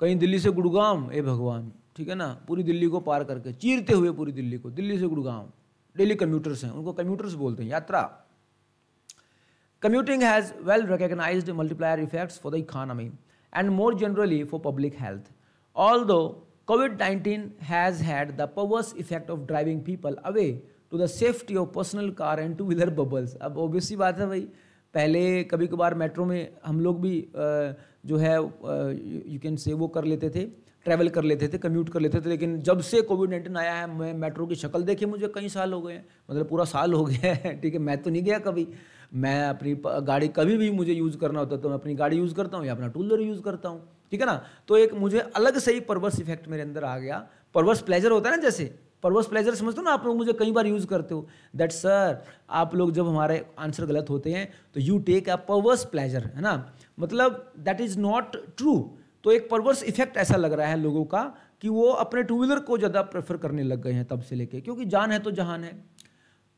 कहीं दिल्ली से गुड़गांव ए भगवान ठीक है ना पूरी दिल्ली को पार करके चीरते हुए पूरी दिल्ली को दिल्ली से गुड़गांव डेली कम्यूटर्स हैं उनको कम्यूटर्स बोलते हैं यात्रा commuting has well recognise multiplier effects for the economy and more generally for public health although COVID nineteen has had the perverse effect of driving people away to the safety of personal car and two wheeler bubbles अब obviously बात है भाई पहले कभी कभार metro में हम लोग भी जो है यू कैन से वो कर लेते थे ट्रैवल कर लेते थे कम्यूट कर लेते थे लेकिन जब से कोविड नाइन्टीन आया है मैं मेट्रो की शक्ल देखी मुझे कई साल हो गए हैं मतलब पूरा साल हो गया है ठीक है मैं तो नहीं गया कभी मैं अपनी गाड़ी कभी भी मुझे यूज़ करना होता तो मैं अपनी गाड़ी यूज़ करता हूँ या अपना टू व्हीलर यूज़ करता हूँ ठीक है ना तो एक मुझे अलग से ही परवर्स इफेक्ट मेरे अंदर आ गया परवर्स प्लेजर होता है ना जैसे परवस प्लेजर समझते हो ना आप लोग मुझे कई बार यूज़ करते हो दैट सर आप लोग जब हमारे आंसर गलत होते हैं तो you take a perverse pleasure है ना मतलब दैट इज़ नॉट ट्रू तो एक परवर्स इफेक्ट ऐसा लग रहा है लोगों का कि वो अपने टू व्हीलर को ज़्यादा प्रेफर करने लग गए हैं तब से लेके क्योंकि जान है तो जहान है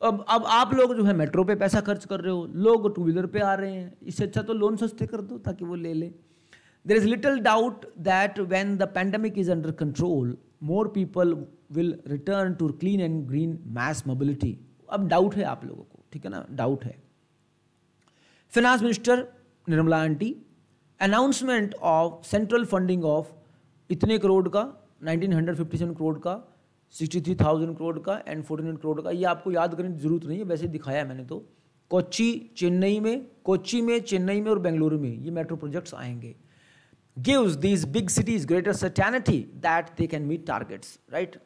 अब अब आप लोग जो है मेट्रो पे पैसा खर्च कर रहे हो लोग टू व्हीलर पे आ रहे हैं इससे अच्छा तो लोन सस्ते कर दो ताकि वो ले ले there is little doubt that when the pandemic is under control more people will return to clean and green mass mobility अब डाउट है आप लोगों को ठीक है ना डाउट है finance minister Nirmala aunty announcement of central funding of इतने करोड़ का 1957 करोड़ का 63,000 करोड़ का एंड नाइन करोड़ का ये आपको याद करने की जरूरत नहीं है वैसे दिखाया है मैंने तो कोची चेन्नई में कोची में चेन्नई में और बेंगलुरु में ये मेट्रो प्रोजेक्ट्स आएंगे gives these big cities greater certainty that they can meet targets, right?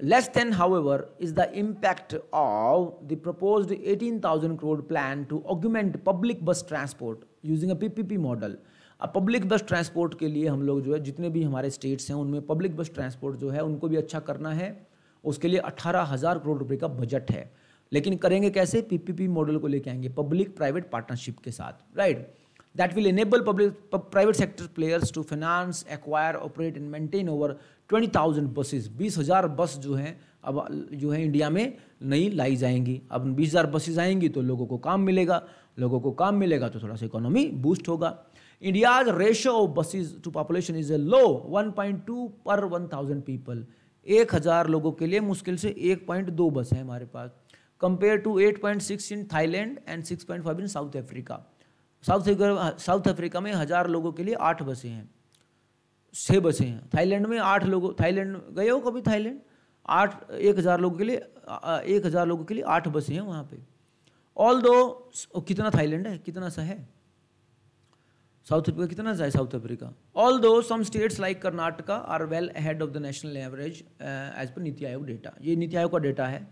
Less than, however, is the impact of the proposed 18,000 crore plan to augment public bus transport using a PPP model. अब public bus transport के लिए हम लोग जो है जितने भी हमारे स्टेट्स हैं उनमें पब्लिक बस ट्रांसपोर्ट जो है उनको भी अच्छा करना है उसके लिए अट्ठारह हज़ार करोड़ रुपए का बजट है लेकिन करेंगे कैसे पीपीपी मॉडल को लेके आएंगे पब्लिक प्राइवेट पार्टनरशिप के साथ right right? that will enable public, private sector players to finance, acquire, operate and maintain over 20,000 buses. 20,000 बस जो हैं अब जो है इंडिया में नई लाई जाएंगी अब 20,000 बसेज आएंगी तो लोगों को काम मिलेगा लोगों को काम मिलेगा तो थोड़ा सा इकोनॉमी बूस्ट होगा India's ratio of buses to population is a low 1.2 per 1000 people. एक हज़ार लोगों के लिए मुश्किल से 1.2 बस है हमारे पास compare to 8.6 in Thailand and 6.5 in South Africa South Africa South Africa में हज़ार लोगों के लिए आठ बसें हैं छः बसें हैं थाईलैंड में आठ लोगों थाईलैंड गए हो कभी थाईलैंड आठ एक हज़ार लोगों के लिए एक हज़ार लोगों के लिए आठ बसें हैं वहाँ पे ऑल दो कितना थाईलैंड है कितना सा है साउथ अफ्रीका कितना सा है south Africa although some states like Karnataka are well head of the national average as per NITI आयोग डेटा ये नीति आयोग का डेटा है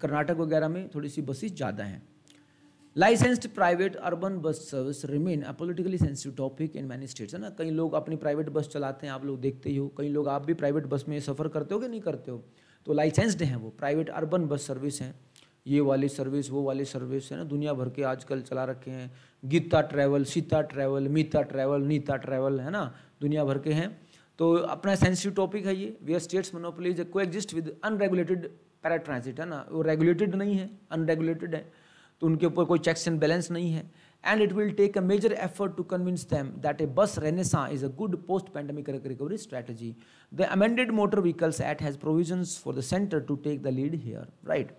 कर्नाटक वगैरह में थोड़ी सी बसेस ज़्यादा हैं licensed private urban bus service remain a politically sensitive topic in many states है ना कई लोग अपनी प्राइवेट बस चलाते हैं आप लोग देखते ही हो कई लोग आप भी प्राइवेट बस में सफ़र करते हो कि नहीं करते हो तो लाइसेंस्ड हैं वो प्राइवेट अर्बन बस सर्विस हैं ये वाली सर्विस वो वाली सर्विस है ना दुनिया भर के आजकल चला रखे हैं Geeta travel Sita travel Meeta travel Neeta travel है ना दुनिया भर के हैं तो अपना सेंसिटिव टॉपिक है ये where states monopolies coexist with unregulated paratransit है ना वो रेगुलेटेड नहीं है अनरेगुलेटेड है तो उनके ऊपर कोई चेक्स एंड बैलेंस नहीं है and it will take a major effort to convince them that a bus renaissance is a good post pandemic recovery strategy the amended motor vehicles act has provision for the centre to take the lead here right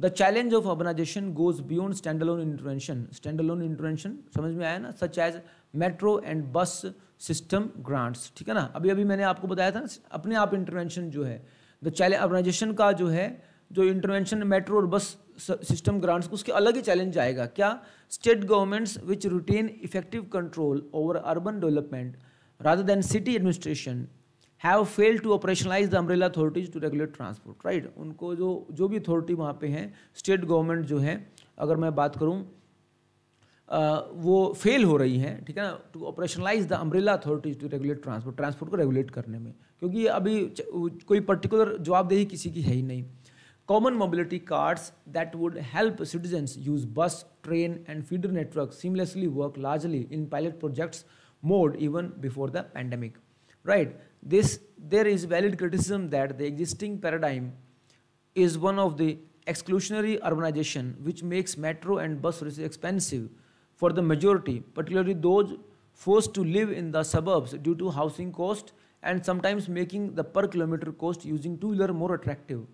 the challenge of organisation goes beyond standalone intervention standalone intervention समझ में आया ना such as metro and bus system grants ठीक है ना अभी अभी मैंने आपको बताया था ना अपने आप इंटरवेंशन जो है द चैलेंज ऑर्गनाइजेशन का जो है जो इंटरवेंशन मेट्रो और बस सिस्टम ग्रांट्स उसके अलग ही चैलेंज आएगा क्या state governments which retain effective control over urban development rather than city administration have fail to operationalise the umbrella authorities to regulate transport right उनको जो जो भी अथॉरिटी वहाँ पे हैं स्टेट गवर्नमेंट जो है अगर मैं बात करूँ वो फेल हो रही हैं ठीक है ना to operationalise the umbrella authorities to regulate transport transport को रेगुलेट करने में क्योंकि अभी कोई पर्टिकुलर जवाबदेही किसी की है ही नहीं common mobility cards that would help citizens use bus, train, and feeder networks seamlessly work largely in pilot projects mode even before the pandemic. Right? This there is valid criticism that the existing paradigm is one of the exclusionary urbanization, which makes metro and bus services expensive for the majority, particularly those forced to live in the suburbs due to housing cost and sometimes making the per kilometer cost using two-wheeler more attractive.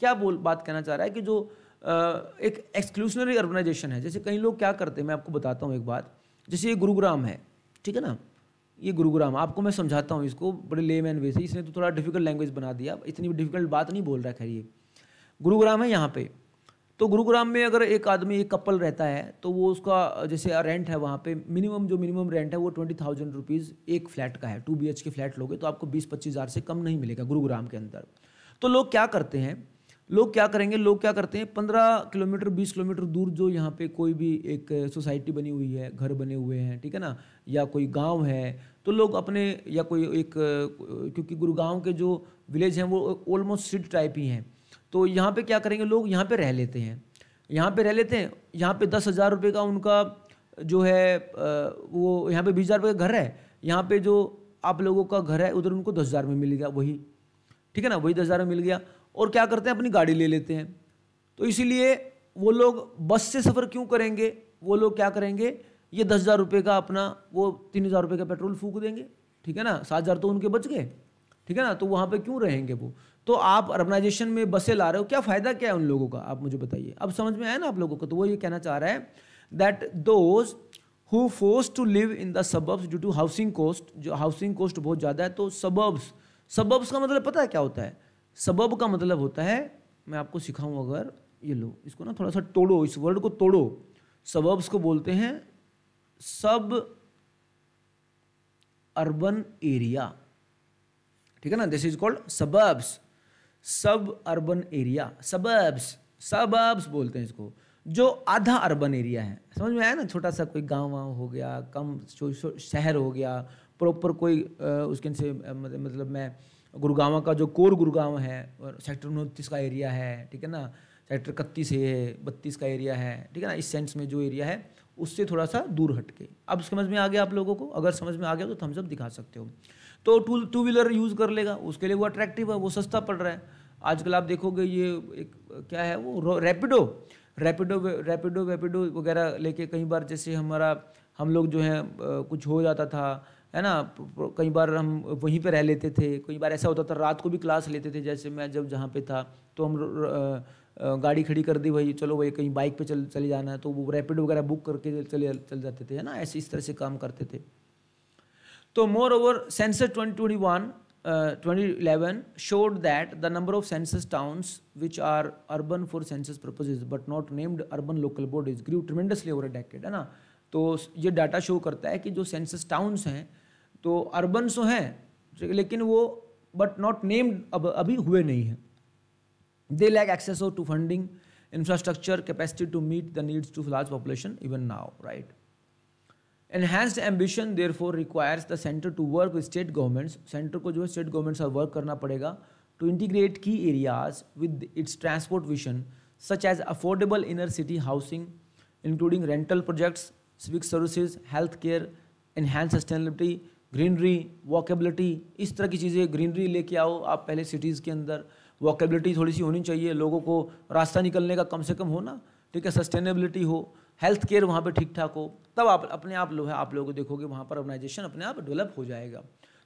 क्या बोल बात कहना चाह रहा है कि जो आ, एक एक्सक्लूशनरी ऑर्गेनाइजेशन है जैसे कई लोग क्या करते हैं मैं आपको बताता हूँ एक बात जैसे ये गुरुग्राम है ठीक है ना ये गुरुग्राम आपको मैं समझाता हूँ इसको बड़े ले मैन वे से इसने तो थोड़ा डिफिकल्ट लैंग्वेज बना दिया इतनी डिफिकल्ट बात नहीं बोल रहा खैर ये गुरुग्राम है यहाँ पे तो गुरुग्राम में अगर एक आदमी एक कपल रहता है तो वो उसका जैसे रेंट है वहाँ पे मिनिमम जो मिनिमम रेंट है वो ट्वेंटी थाउजेंड रुपीज़ एक फ्लैट का है टू बी के फ्लैट लोगे तो आपको बीस पच्चीस हज़ार से कम नहीं मिलेगा गुरुग्राम के अंदर तो लोग क्या करते हैं लोग क्या करेंगे लोग क्या करते हैं पंद्रह किलोमीटर बीस किलोमीटर दूर जो यहाँ पे कोई भी एक सोसाइटी बनी हुई है घर बने हुए हैं ठीक है ना या कोई गांव है तो लोग अपने या कोई एक क्योंकि गुरुगांव के जो विलेज हैं वो ऑलमोस्ट सिट टाइप ही हैं तो यहाँ पे क्या करेंगे लोग यहाँ पे रह लेते हैं यहाँ पे रह लेते हैं यहाँ पे दस हज़ार रुपये का उनका जो है वो यहाँ पे बीस हज़ार रुपये का घर है यहाँ पे जो आप लोगों का घर है उधर उनको दस हज़ार में मिल गया वही ठीक है ना वही दस हज़ार में मिल गया और क्या करते हैं अपनी गाड़ी ले लेते हैं तो इसीलिए वो लोग बस से सफ़र क्यों करेंगे वो लोग क्या करेंगे ये दस हज़ार रुपये का अपना वो तीन हज़ार रुपये का पेट्रोल फूक देंगे ठीक है ना सात हज़ार तो उनके बच गए ठीक है ना तो वहाँ पे क्यों रहेंगे वो तो आप अर्बनाइजेशन में बसें ला रहे हो क्या फ़ायदा क्या है उन लोगों का आप मुझे बताइए अब समझ में आया ना आप लोगों को तो वो ये कहना चाह रहा है that those who force to live in the suburbs due to housing cost जो हाउसिंग कॉस्ट बहुत ज़्यादा है तो सबब्स सबब्स का मतलब पता है क्या होता है सबब का मतलब होता है मैं आपको सिखाऊं अगर ये लो इसको ना थोड़ा सा तोड़ो इस वर्ड को तोड़ो सबब्स को बोलते हैं सब अर्बन एरिया ठीक है ना this is called suburbs suburban area suburbs suburbs बोलते हैं इसको जो आधा अर्बन एरिया है समझ में आया ना छोटा सा कोई गांव वाँव हो गया कम शहर हो गया प्रॉपर कोई उसके से मतलब मैं गुरुगांव का जो कोर गुरुगांव है और सेक्टर उनतीस का एरिया है ठीक है ना सेक्टर इकतीस है बत्तीस का एरिया है ठीक है ना इस सेंस में जो एरिया है उससे थोड़ा सा दूर हट के अब समझ में आ गया आप लोगों को अगर समझ में आ गया तो हम सब दिखा सकते हो तो टू टू व्हीलर यूज़ कर लेगा उसके लिए वो अट्रैक्टिव है वो सस्ता पड़ रहा है आजकल आप देखोगे ये एक क्या है वो रैपिडो रैपिडो रैपिडो वैपिडो वगैरह लेके कई बार जैसे हमारा हम लोग जो है कुछ हो जाता था है ना कई बार हम वहीं पे रह लेते थे कई बार ऐसा होता था रात को भी क्लास लेते थे जैसे मैं जब जहाँ पे था तो हम गाड़ी खड़ी कर दी भाई चलो भाई कहीं बाइक पे चल चले जाना है तो वो रैपिड वगैरह बुक करके चले चल जाते थे है ना ऐसे इस तरह से काम करते थे तो moreover census twenty twenty one twenty eleven showed that the number of census towns which are urban for census purposes but not named urban local bodies grew tremendously over a decade है ना तो ये data show करता है कि जो census towns हैं तो अर्बन सो हैं लेकिन वो बट नॉट नेम्ड अब अभी हुए नहीं हैं they lack access to funding infrastructure capacity to meet the needs to large population even now right enhanced ambition therefore requires the centre to work with state governments centre को जो है state governments और work करना पड़ेगा to integrate key areas with its transport vision such as affordable inner city housing including rental projects civic services health care enhance sustainability greenery walkability इस तरह की चीज़ें ग्रीनरी लेके आओ आप पहले सिटीज़ के अंदर वॉकेबिलिटी थोड़ी सी होनी चाहिए लोगों को रास्ता निकलने का कम से कम हो ना ठीक है सस्टेनेबिलिटी हो हेल्थ केयर वहाँ पर ठीक ठाक हो तब आप अपने आप लोग आप लोगों को देखोगे वहाँ पर ऑर्गनाइजेशन अपने आप डेवलप हो जाएगा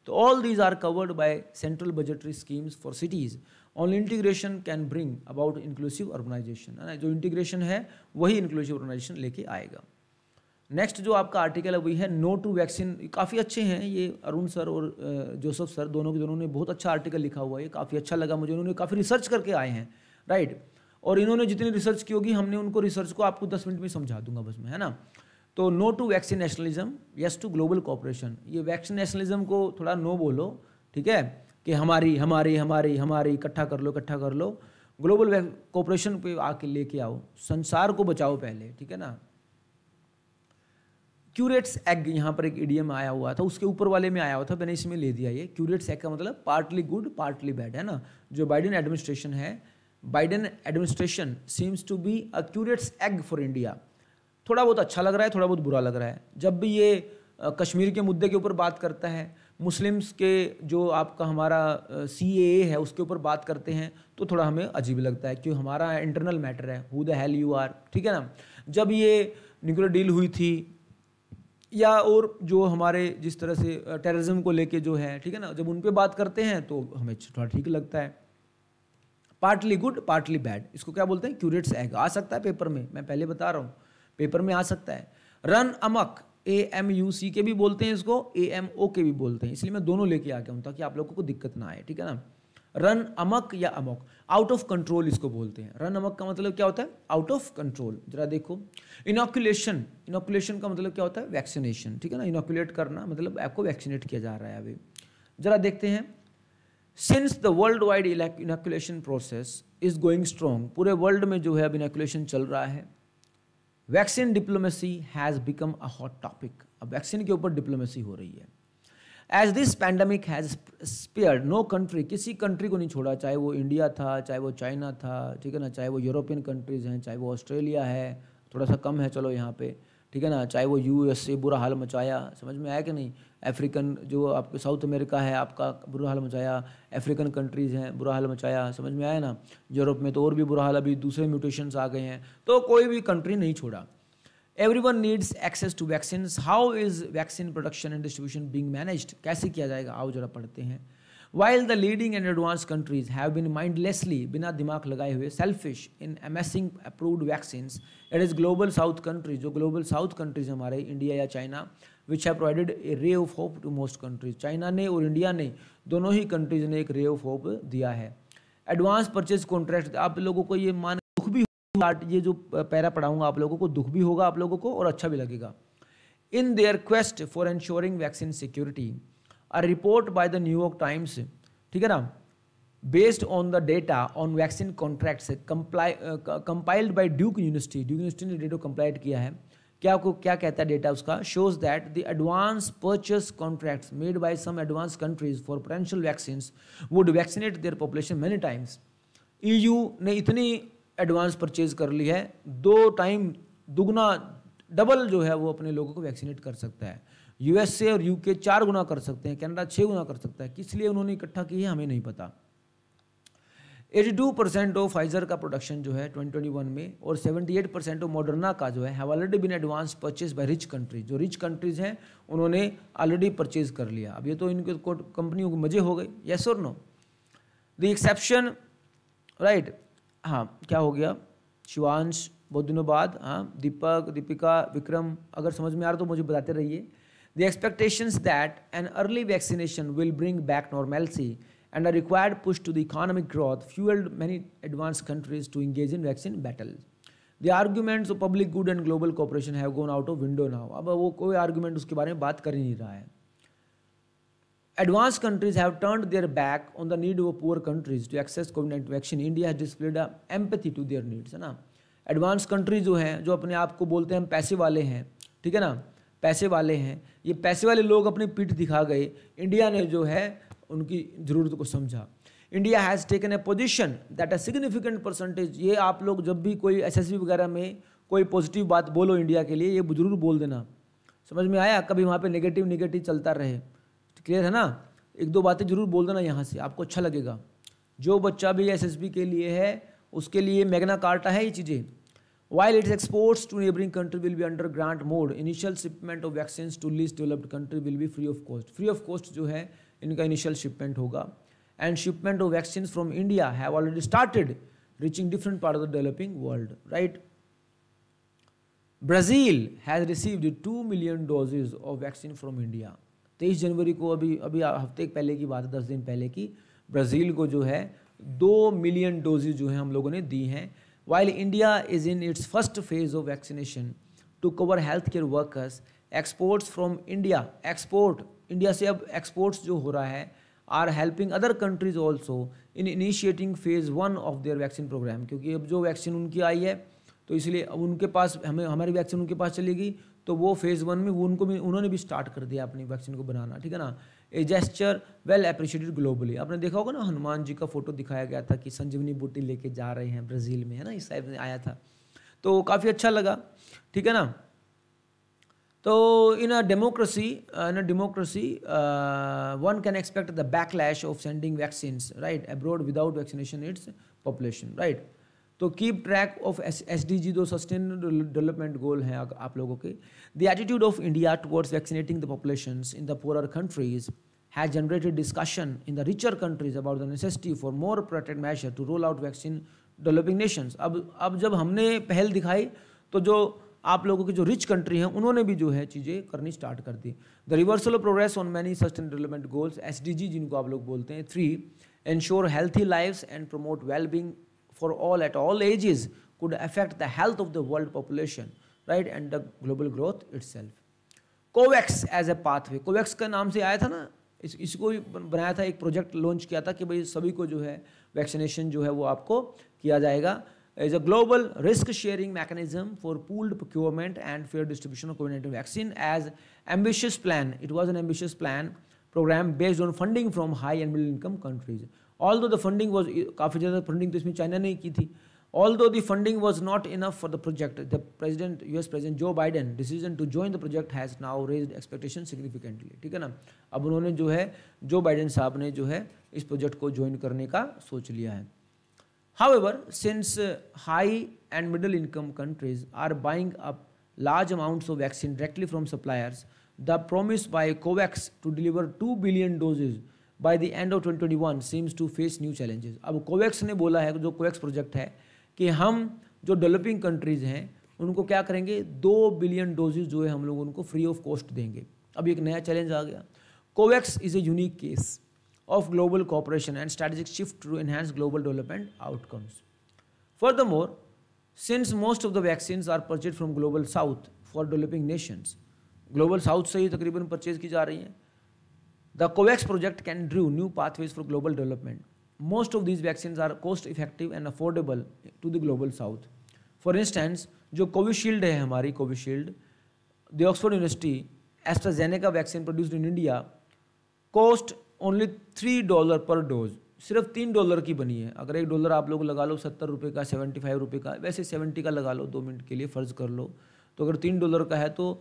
तो all these are covered by central budgetary schemes for cities only integration can bring about inclusive organisation है ना जो इंटीग्रेशन है वही इंक्लूसिव ऑर्गेनाइजेशन लेके आएगा नेक्स्ट जो आपका आर्टिकल है वही है नो टू वैक्सीन काफ़ी अच्छे हैं ये अरुण सर और जोसफ सर दोनों के दोनों ने बहुत अच्छा आर्टिकल लिखा हुआ है काफ़ी अच्छा लगा मुझे उन्होंने काफ़ी रिसर्च करके आए हैं राइट और इन्होंने जितनी रिसर्च की होगी हमने उनको रिसर्च को आपको दस मिनट में समझा दूंगा बस में है ना तो no to vaccine nationalism yes to global cooperation ये वैक्सीन नेशनलिज्म को थोड़ा नो बोलो ठीक है कि हमारी हमारी हमारी हमारी इकट्ठा कर लो इकट्ठा कर लो ग्लोबल कॉपरेशन पे आके लेके आओ संसार को बचाओ पहले ठीक है ना क्यूरेट्स एग यहाँ पर एक ईडीएम आया हुआ था उसके ऊपर वाले में आया हुआ था मैंने इसमें ले दिया ये क्यूरेट्स एग का मतलब पार्टली गुड पार्टली बैड है ना जो बाइडेन एडमिनिस्ट्रेशन है Biden administration seems to be a curate's egg for India थोड़ा बहुत अच्छा लग रहा है थोड़ा बहुत बुरा लग रहा है जब भी ये कश्मीर के मुद्दे के ऊपर बात करता है मुस्लिम्स के जो आपका हमारा सी ए है उसके ऊपर बात करते हैं तो थोड़ा हमें अजीब लगता है क्योंकि हमारा इंटरनल मैटर है who the hell you are ठीक है ना जब ये न्यूक्लियर डील हुई थी या और जो हमारे जिस तरह से टेररिज्म को लेके जो है ठीक है ना जब उन पर बात करते हैं तो हमें थोड़ा ठीक लगता है पार्टली गुड पार्टली बैड इसको क्या बोलते हैं क्यूरेट्स एग आ सकता है पेपर में मैं पहले बता रहा हूँ पेपर में आ सकता है run amok A M U C K बोलते हैं इसको ए एम ओ के भी बोलते हैं इसलिए मैं दोनों लेके आ गया हूँ ताकि आप लोगों को दिक्कत ना आए ठीक है ना रन अमक या अमोक आउट ऑफ कंट्रोल इसको बोलते हैं रन अमक का मतलब क्या होता है आउट ऑफ कंट्रोल जरा देखो इनोकुलेशन इनोकुलेशन का मतलब क्या होता है वैक्सीनेशन ठीक है ना इनोकुलेट करना मतलब आपको वैक्सीनेट किया जा रहा है अभी जरा देखते हैं since the world wide inoculation process is going strong पूरे वर्ल्ड में जो है अब इनोकुलेशन चल रहा है vaccine diplomacy has become a hot topic अब वैक्सीन के ऊपर डिप्लोमेसी हो रही है as this pandemic has spare no country किसी कंट्री को नहीं छोड़ा चाहे वो इंडिया था चाहे वो चाइना था ठीक है ना चाहे वो यूरोपियन कंट्रीज़ हैं चाहे वो ऑस्ट्रेलिया है थोड़ा सा कम है चलो यहाँ पे ठीक है ना चाहे वो यू एस ए बुरा हाल मचाया समझ में आया कि नहीं अफ्रीकन जो आपके साउथ अमेरिका है आपका बुरा हाल मचाया अफ्रीकन कंट्रीज़ हैं बुरा हाल मचाया समझ में आया ना यूरोप में तो और भी बुरा हाल अभी दूसरे म्यूटेशंस आ गए हैं तो कोई भी कंट्री नहीं छोड़ा everyone needs access to vaccine how is vaccine production and distribution being managed कैसे किया जाएगा आओ जरा पढ़ते हैं while the leading and advance countries have been mindlessly बिना दिमाग लगाए हुए selfish in amassing approved vaccine it is global south countries जो ग्लोबल साउथ कंट्रीज हमारे इंडिया या China which have provided a ray of hope to most countries China ने और India ने दोनों ही कंट्रीज ने एक रे ऑफ होप दिया है एडवांस परचेज कॉन्ट्रैक्ट आप लोगों को ये मान पार्ट ये जो पैरा पढ़ाऊंगा आप लोगों को दुख भी होगा आप लोगों को और अच्छा भी लगेगा in their quest for ensuring vaccine security a report by the New York Times ठीक है ना based on the data on vaccine contracts compiled uh, Duke University Duke University ने डेटा कंप्लाइट किया है क्या आपको क्या कहता है डेटा उसका shows that the advance purchase contracts made by some advance countries for potential vaccine would vaccinate their population many times EU ने इतनी एडवांस परचेज कर ली है दो टाइम दुगना डबल जो है वो अपने लोगों को वैक्सीनेट कर सकता है यूएसए और यूके चार गुना कर सकते हैं कनाडा छः गुना कर सकता है किस लिए उन्होंने इकट्ठा की है हमें नहीं पता 82 परसेंट ऑफ फाइजर का प्रोडक्शन जो है 2021 में और 78 परसेंट ऑफ मॉडर्ना का जो है have already been advance purchase by rich countries जो रिच कंट्रीज हैं उन्होंने ऑलरेडी परचेज कर लिया अब ये तो इनके कंपनियों को मजे हो गए येस और नो द एक्सेप्शन राइट हाँ क्या हो गया शिवानश बहुत दिनों बाद हाँ दीपक दीपिका विक्रम अगर समझ में आ रहा तो मुझे बताते रहिए the expectations that an early vaccination will bring back normalcy and a required push to the economic growth fuelled many advance countries to engage in vaccine battle the arguments of public good and global cooperation have gone out of window now अब वो कोई argument उसके बारे में बात कर ही नहीं रहा है Advanced countries have turned their back on the need of poor countries to access COVID vaccine India has displayed empathy to their needs है ना एडवांस कंट्री जो हैं जो अपने आप को बोलते हैं हम पैसे वाले हैं ठीक है ना पैसे वाले हैं ये पैसे वाले लोग अपनी पीठ दिखा गए इंडिया ने जो है उनकी ज़रूरत को समझा India has taken a position that a significant percentage ये आप लोग जब भी कोई एस वगैरह में कोई पॉजिटिव बात बोलो इंडिया के लिए ये ज़रूर बोल देना समझ में आया कभी वहाँ पे नेगेटिव नेगेटिव चलता रहे क्लियर है ना एक दो बातें जरूर बोल देना यहाँ से आपको अच्छा लगेगा जो बच्चा भी एस के लिए है उसके लिए मैगना कार्टा है ये चीज़ें while its exports to neighbouring country will be under grant mode initial shipment of vaccine to least developed country will be free of cost free of cost जो है इनका इनिशियल शिपमेंट होगा and shipment of vaccine from India have already started reaching different part of the developing world right Brazil has received two million doses of vaccine from India तेईस जनवरी को अभी अभी हफ्ते पहले की बात है दस दिन पहले की ब्राज़ील को जो है दो मिलियन डोजेज जो है हम लोगों ने दी हैं while India is in its first phase of vaccination to cover health care workers exports from India export India से अब एक्सपोर्ट्स जो हो रहा है are helping other countries also in initiating phase one of their vaccine programme क्योंकि अब जो vaccine उनकी आई है तो इसलिए अब उनके पास हमें हमारी वैक्सीन उनके पास चलेगी तो वो फेज़ वन में वो उनको भी उन्होंने भी स्टार्ट कर दिया अपनी वैक्सीन को बनाना ठीक है ना a gesture well appreciated globally आपने देखा होगा ना हनुमान जी का फोटो दिखाया गया था कि संजीवनी बूटी लेके जा रहे हैं ब्राज़ील में है ना इस टाइप में आया था तो काफ़ी अच्छा लगा ठीक है ना तो in a democracy in a democracy one can expect the backlash of sending vaccine right abroad without vaccination its population right तो keep track of S D G दो सस्टेन डेवलपमेंट गोल हैं आप लोगों के the attitude of India towards vaccinating the population in the poor countries has generated discussion in the richer countries about the necessity for more protect measure to roll out vaccine developing nations अब अब जब हमने पहल दिखाई तो जो आप लोगों की जो रिच कंट्री हैं उन्होंने भी जो है चीज़ें करनी स्टार्ट कर दी the reversal of progress on many sustain development goals S जिनको आप लोग बोलते हैं three ensure healthy life and promote wellbeing for all at all ages could affect the health of the world population right and the global growth itself covax as a pathway covax ka naam se aaya tha na इस इसको भी बनाया था एक project launch किया था कि भाई सभी को जो है वैक्सीनेशन जो है वो आपको किया जाएगा is a global risk sharing mechanism for pooled procurement and fair distribution of COVID-19 vaccine as ambitious plan. It was an ambitious plan program based on funding from high and middle income countries. Although the funding was काफ़ी ज़्यादा funding तो इसमें China ने की थी although the funding was not enough for the project the president U S president Joe Biden decision to join the project has now raise expectation significantly ठीक है ना अब उन्होंने जो है जो बाइडन साहब ने जो है इस प्रोजेक्ट को ज्वाइन करने का सोच लिया है ever since high and middle income countries are buying up large amounts of vaccine directly from suppliers the promise by Covax to deliver two billion doses by the end of 2021 seems to face new challenges अब Covax ने बोला है जो Covax project है कि हम जो developing countries हैं उनको क्या करेंगे दो बिलियन डोजेज जो है हम लोग उनको फ्री ऑफ कॉस्ट देंगे अब एक नया चैलेंज आ गया Covax is a unique case of global cooperation and strategic shift to enhance global development outcomes for the more since most of the vaccines are purchase from global south for developing nations global south से ही तकरीबन purchase की जा रही हैं The COVAX project can drew new pathways for global development. Most of these vaccines are cost effective and affordable to the global south. For instance जो Covishield है हमारी Covishield the Oxford University AstraZeneca vaccine produced in India cost only three dollar per dose सिर्फ तीन dollar की बनी है अगर एक डॉलर आप लोग लगा लो सत्तर रुपये का सेवेंटी फाइव रुपये का वैसे सेवेंटी का लगा लो दो मिनट के लिए फ़र्ज़ कर लो तो अगर तीन डॉलर का है तो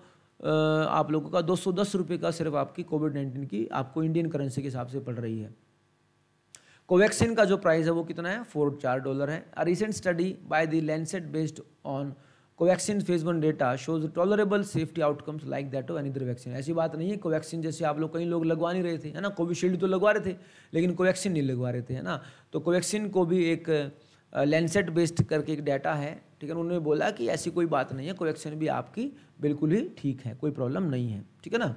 आप लोगों का दो सौ दस रुपये का सिर्फ आपकी कोविड नाइन्टीन की आपको इंडियन करेंसी के हिसाब से पड़ रही है कोवैक्सीन का जो प्राइस है वो कितना है फोर चार डॉलर है a recent study by the Lancet based on Covaxin phase one data shows tolerable safety outcomes like that of another vaccine ऐसी बात नहीं है कोवैक्सीन जैसे आप लोग कई लोग लगवा नहीं रहे थे है ना कोविशील्ड तो लगवा रहे थे लेकिन कोवैक्सीन नहीं लगवा रहे थे है ना तो कोवैक्सीन को भी एक लेंसेट बेस्ड करके एक डाटा है ठीक है उन्होंने बोला कि ऐसी कोई बात नहीं है कोलेक्शन भी आपकी बिल्कुल ही ठीक है कोई प्रॉब्लम नहीं है ठीक है ना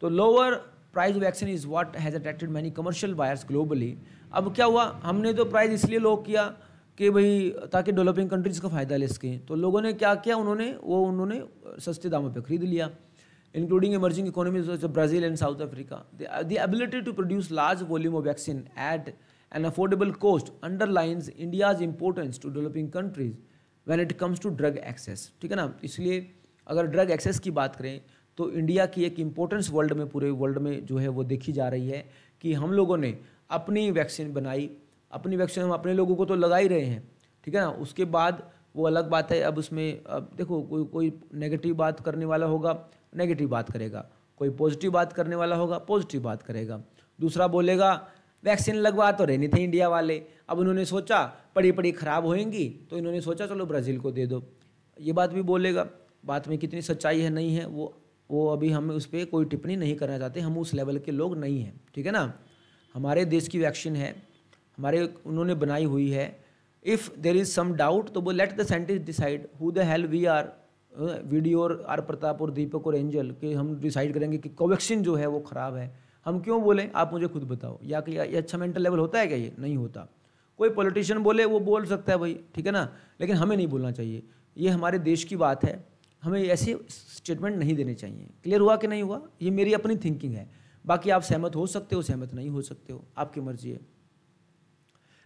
तो lower price vaccine is what has attracted many commercial buyers globally अब क्या हुआ हमने तो प्राइस इसलिए लो किया कि भाई ताकि डेवलपिंग कंट्रीज़ का फ़ायदा ले सकें तो लोगों ने क्या किया उन्होंने वो उन्होंने सस्ते दामों पर खरीद लिया including emerging economies Brazil and South Africa South ability to produce large volume of vaccine volume and affordable cost underlines India's importance to developing countries when it comes to drug access ठीक है ना इसलिए अगर drug access की बात करें तो India की एक इम्पोर्टेंस वर्ल्ड में पूरे वर्ल्ड में जो है वो देखी जा रही है कि हम लोगों ने अपनी वैक्सीन बनाई अपनी वैक्सीन हम अपने लोगों को तो लगा ही रहे हैं ठीक है ना उसके बाद वो अलग बात है अब उसमें अब देखो कोई कोई नेगेटिव बात करने वाला होगा नेगेटिव बात करेगा कोई पॉजिटिव बात करने वाला होगा पॉजिटिव बात करेगा दूसरा बोलेगा वैक्सीन लगवा तो रहे नहीं थे इंडिया वाले अब उन्होंने सोचा पड़ी पड़ी ख़राब होएंगी तो इन्होंने सोचा चलो ब्राज़ील को दे दो ये बात भी बोलेगा बात में कितनी सच्चाई है नहीं है वो वो अभी हम उस पर कोई टिप्पणी नहीं करना चाहते हम उस लेवल के लोग नहीं हैं ठीक है ना हमारे देश की वैक्सीन है हमारे उन्होंने बनाई हुई है if there is some doubt तो वो let the scientist decide who the hell we are video और आर प्रताप और दीपक और एंजल कि हम डिसाइड करेंगे कि कोवैक्सीन जो है वो ख़राब है हम क्यों बोले आप मुझे खुद बताओ या कि ये अच्छा मेंटल लेवल होता है क्या ये नहीं होता कोई पॉलिटिशियन बोले वो बोल सकता है भाई ठीक है ना लेकिन हमें नहीं बोलना चाहिए ये हमारे देश की बात है हमें ऐसे स्टेटमेंट नहीं देने चाहिए क्लियर हुआ कि नहीं हुआ ये मेरी अपनी थिंकिंग है बाकी आप सहमत हो सकते हो सहमत नहीं हो सकते हो आपकी मर्जी है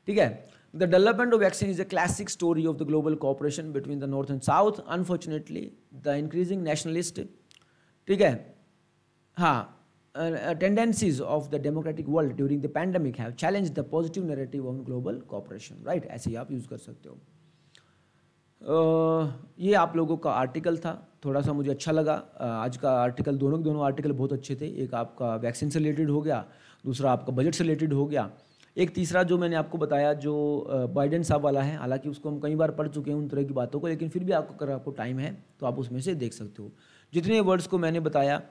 ठीक है the development of vaccine is a classic story of the global cooperation between the north and south unfortunately the increasing nationalist ठीक है हाँ Uh, uh, tendencies of the democratic world during the pandemic have challenged the positive narrative on global cooperation right ऐसे ही आप use कर सकते हो uh, ये आप लोगों का आर्टिकल था थोड़ा सा मुझे अच्छा लगा uh, आज का आर्टिकल दोनों के दोनों आर्टिकल बहुत अच्छे थे एक आपका वैक्सीन से रिलेटेड हो गया दूसरा आपका बजट से रिलेटेड हो गया एक तीसरा जो मैंने आपको बताया जो बाइडेन साहब वाला है हालांकि उसको हम कई बार पढ़ चुके हैं उन तरह की बातों को लेकिन फिर भी आपको अगर आपको टाइम है तो आप उसमें से देख सकते हो जितने वर्ड्स को मैंने बताया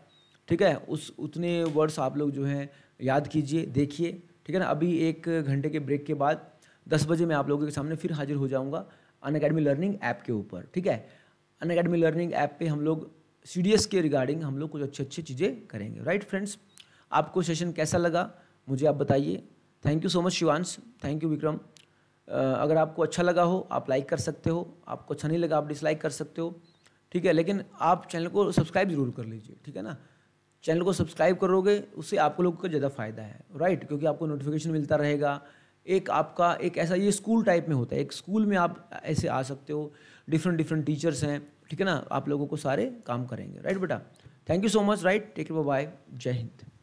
ठीक है उस उतने वर्ड्स आप लोग जो हैं याद कीजिए देखिए ठीक है ना अभी एक घंटे के ब्रेक के बाद दस बजे मैं आप लोगों के सामने फिर हाजिर हो जाऊँगा अन अकेडमी लर्निंग ऐप के ऊपर ठीक है अन अकेडमी लर्निंग ऐप पे हम लोग सी के रिगार्डिंग हम लोग कुछ अच्छी अच्छी चीज़ें करेंगे राइट फ्रेंड्स आपको सेशन कैसा लगा मुझे आप बताइए thank you so much Shivansh thank you Vikram अगर आपको अच्छा लगा हो आप लाइक कर सकते हो आपको अच्छा नहीं लगा आप डिसलाइक कर सकते हो ठीक है लेकिन आप चैनल को सब्सक्राइब जरूर कर लीजिए ठीक है ना चैनल को सब्सक्राइब करोगे उससे आपको लोगों का ज़्यादा फायदा है राइट क्योंकि आपको नोटिफिकेशन मिलता रहेगा एक आपका एक ऐसा ये स्कूल टाइप में होता है एक स्कूल में आप ऐसे आ सकते हो डिफरेंट डिफरेंट टीचर्स हैं ठीक है ना आप लोगों को सारे काम करेंगे राइट बेटा thank you so much right take bye जय हिंद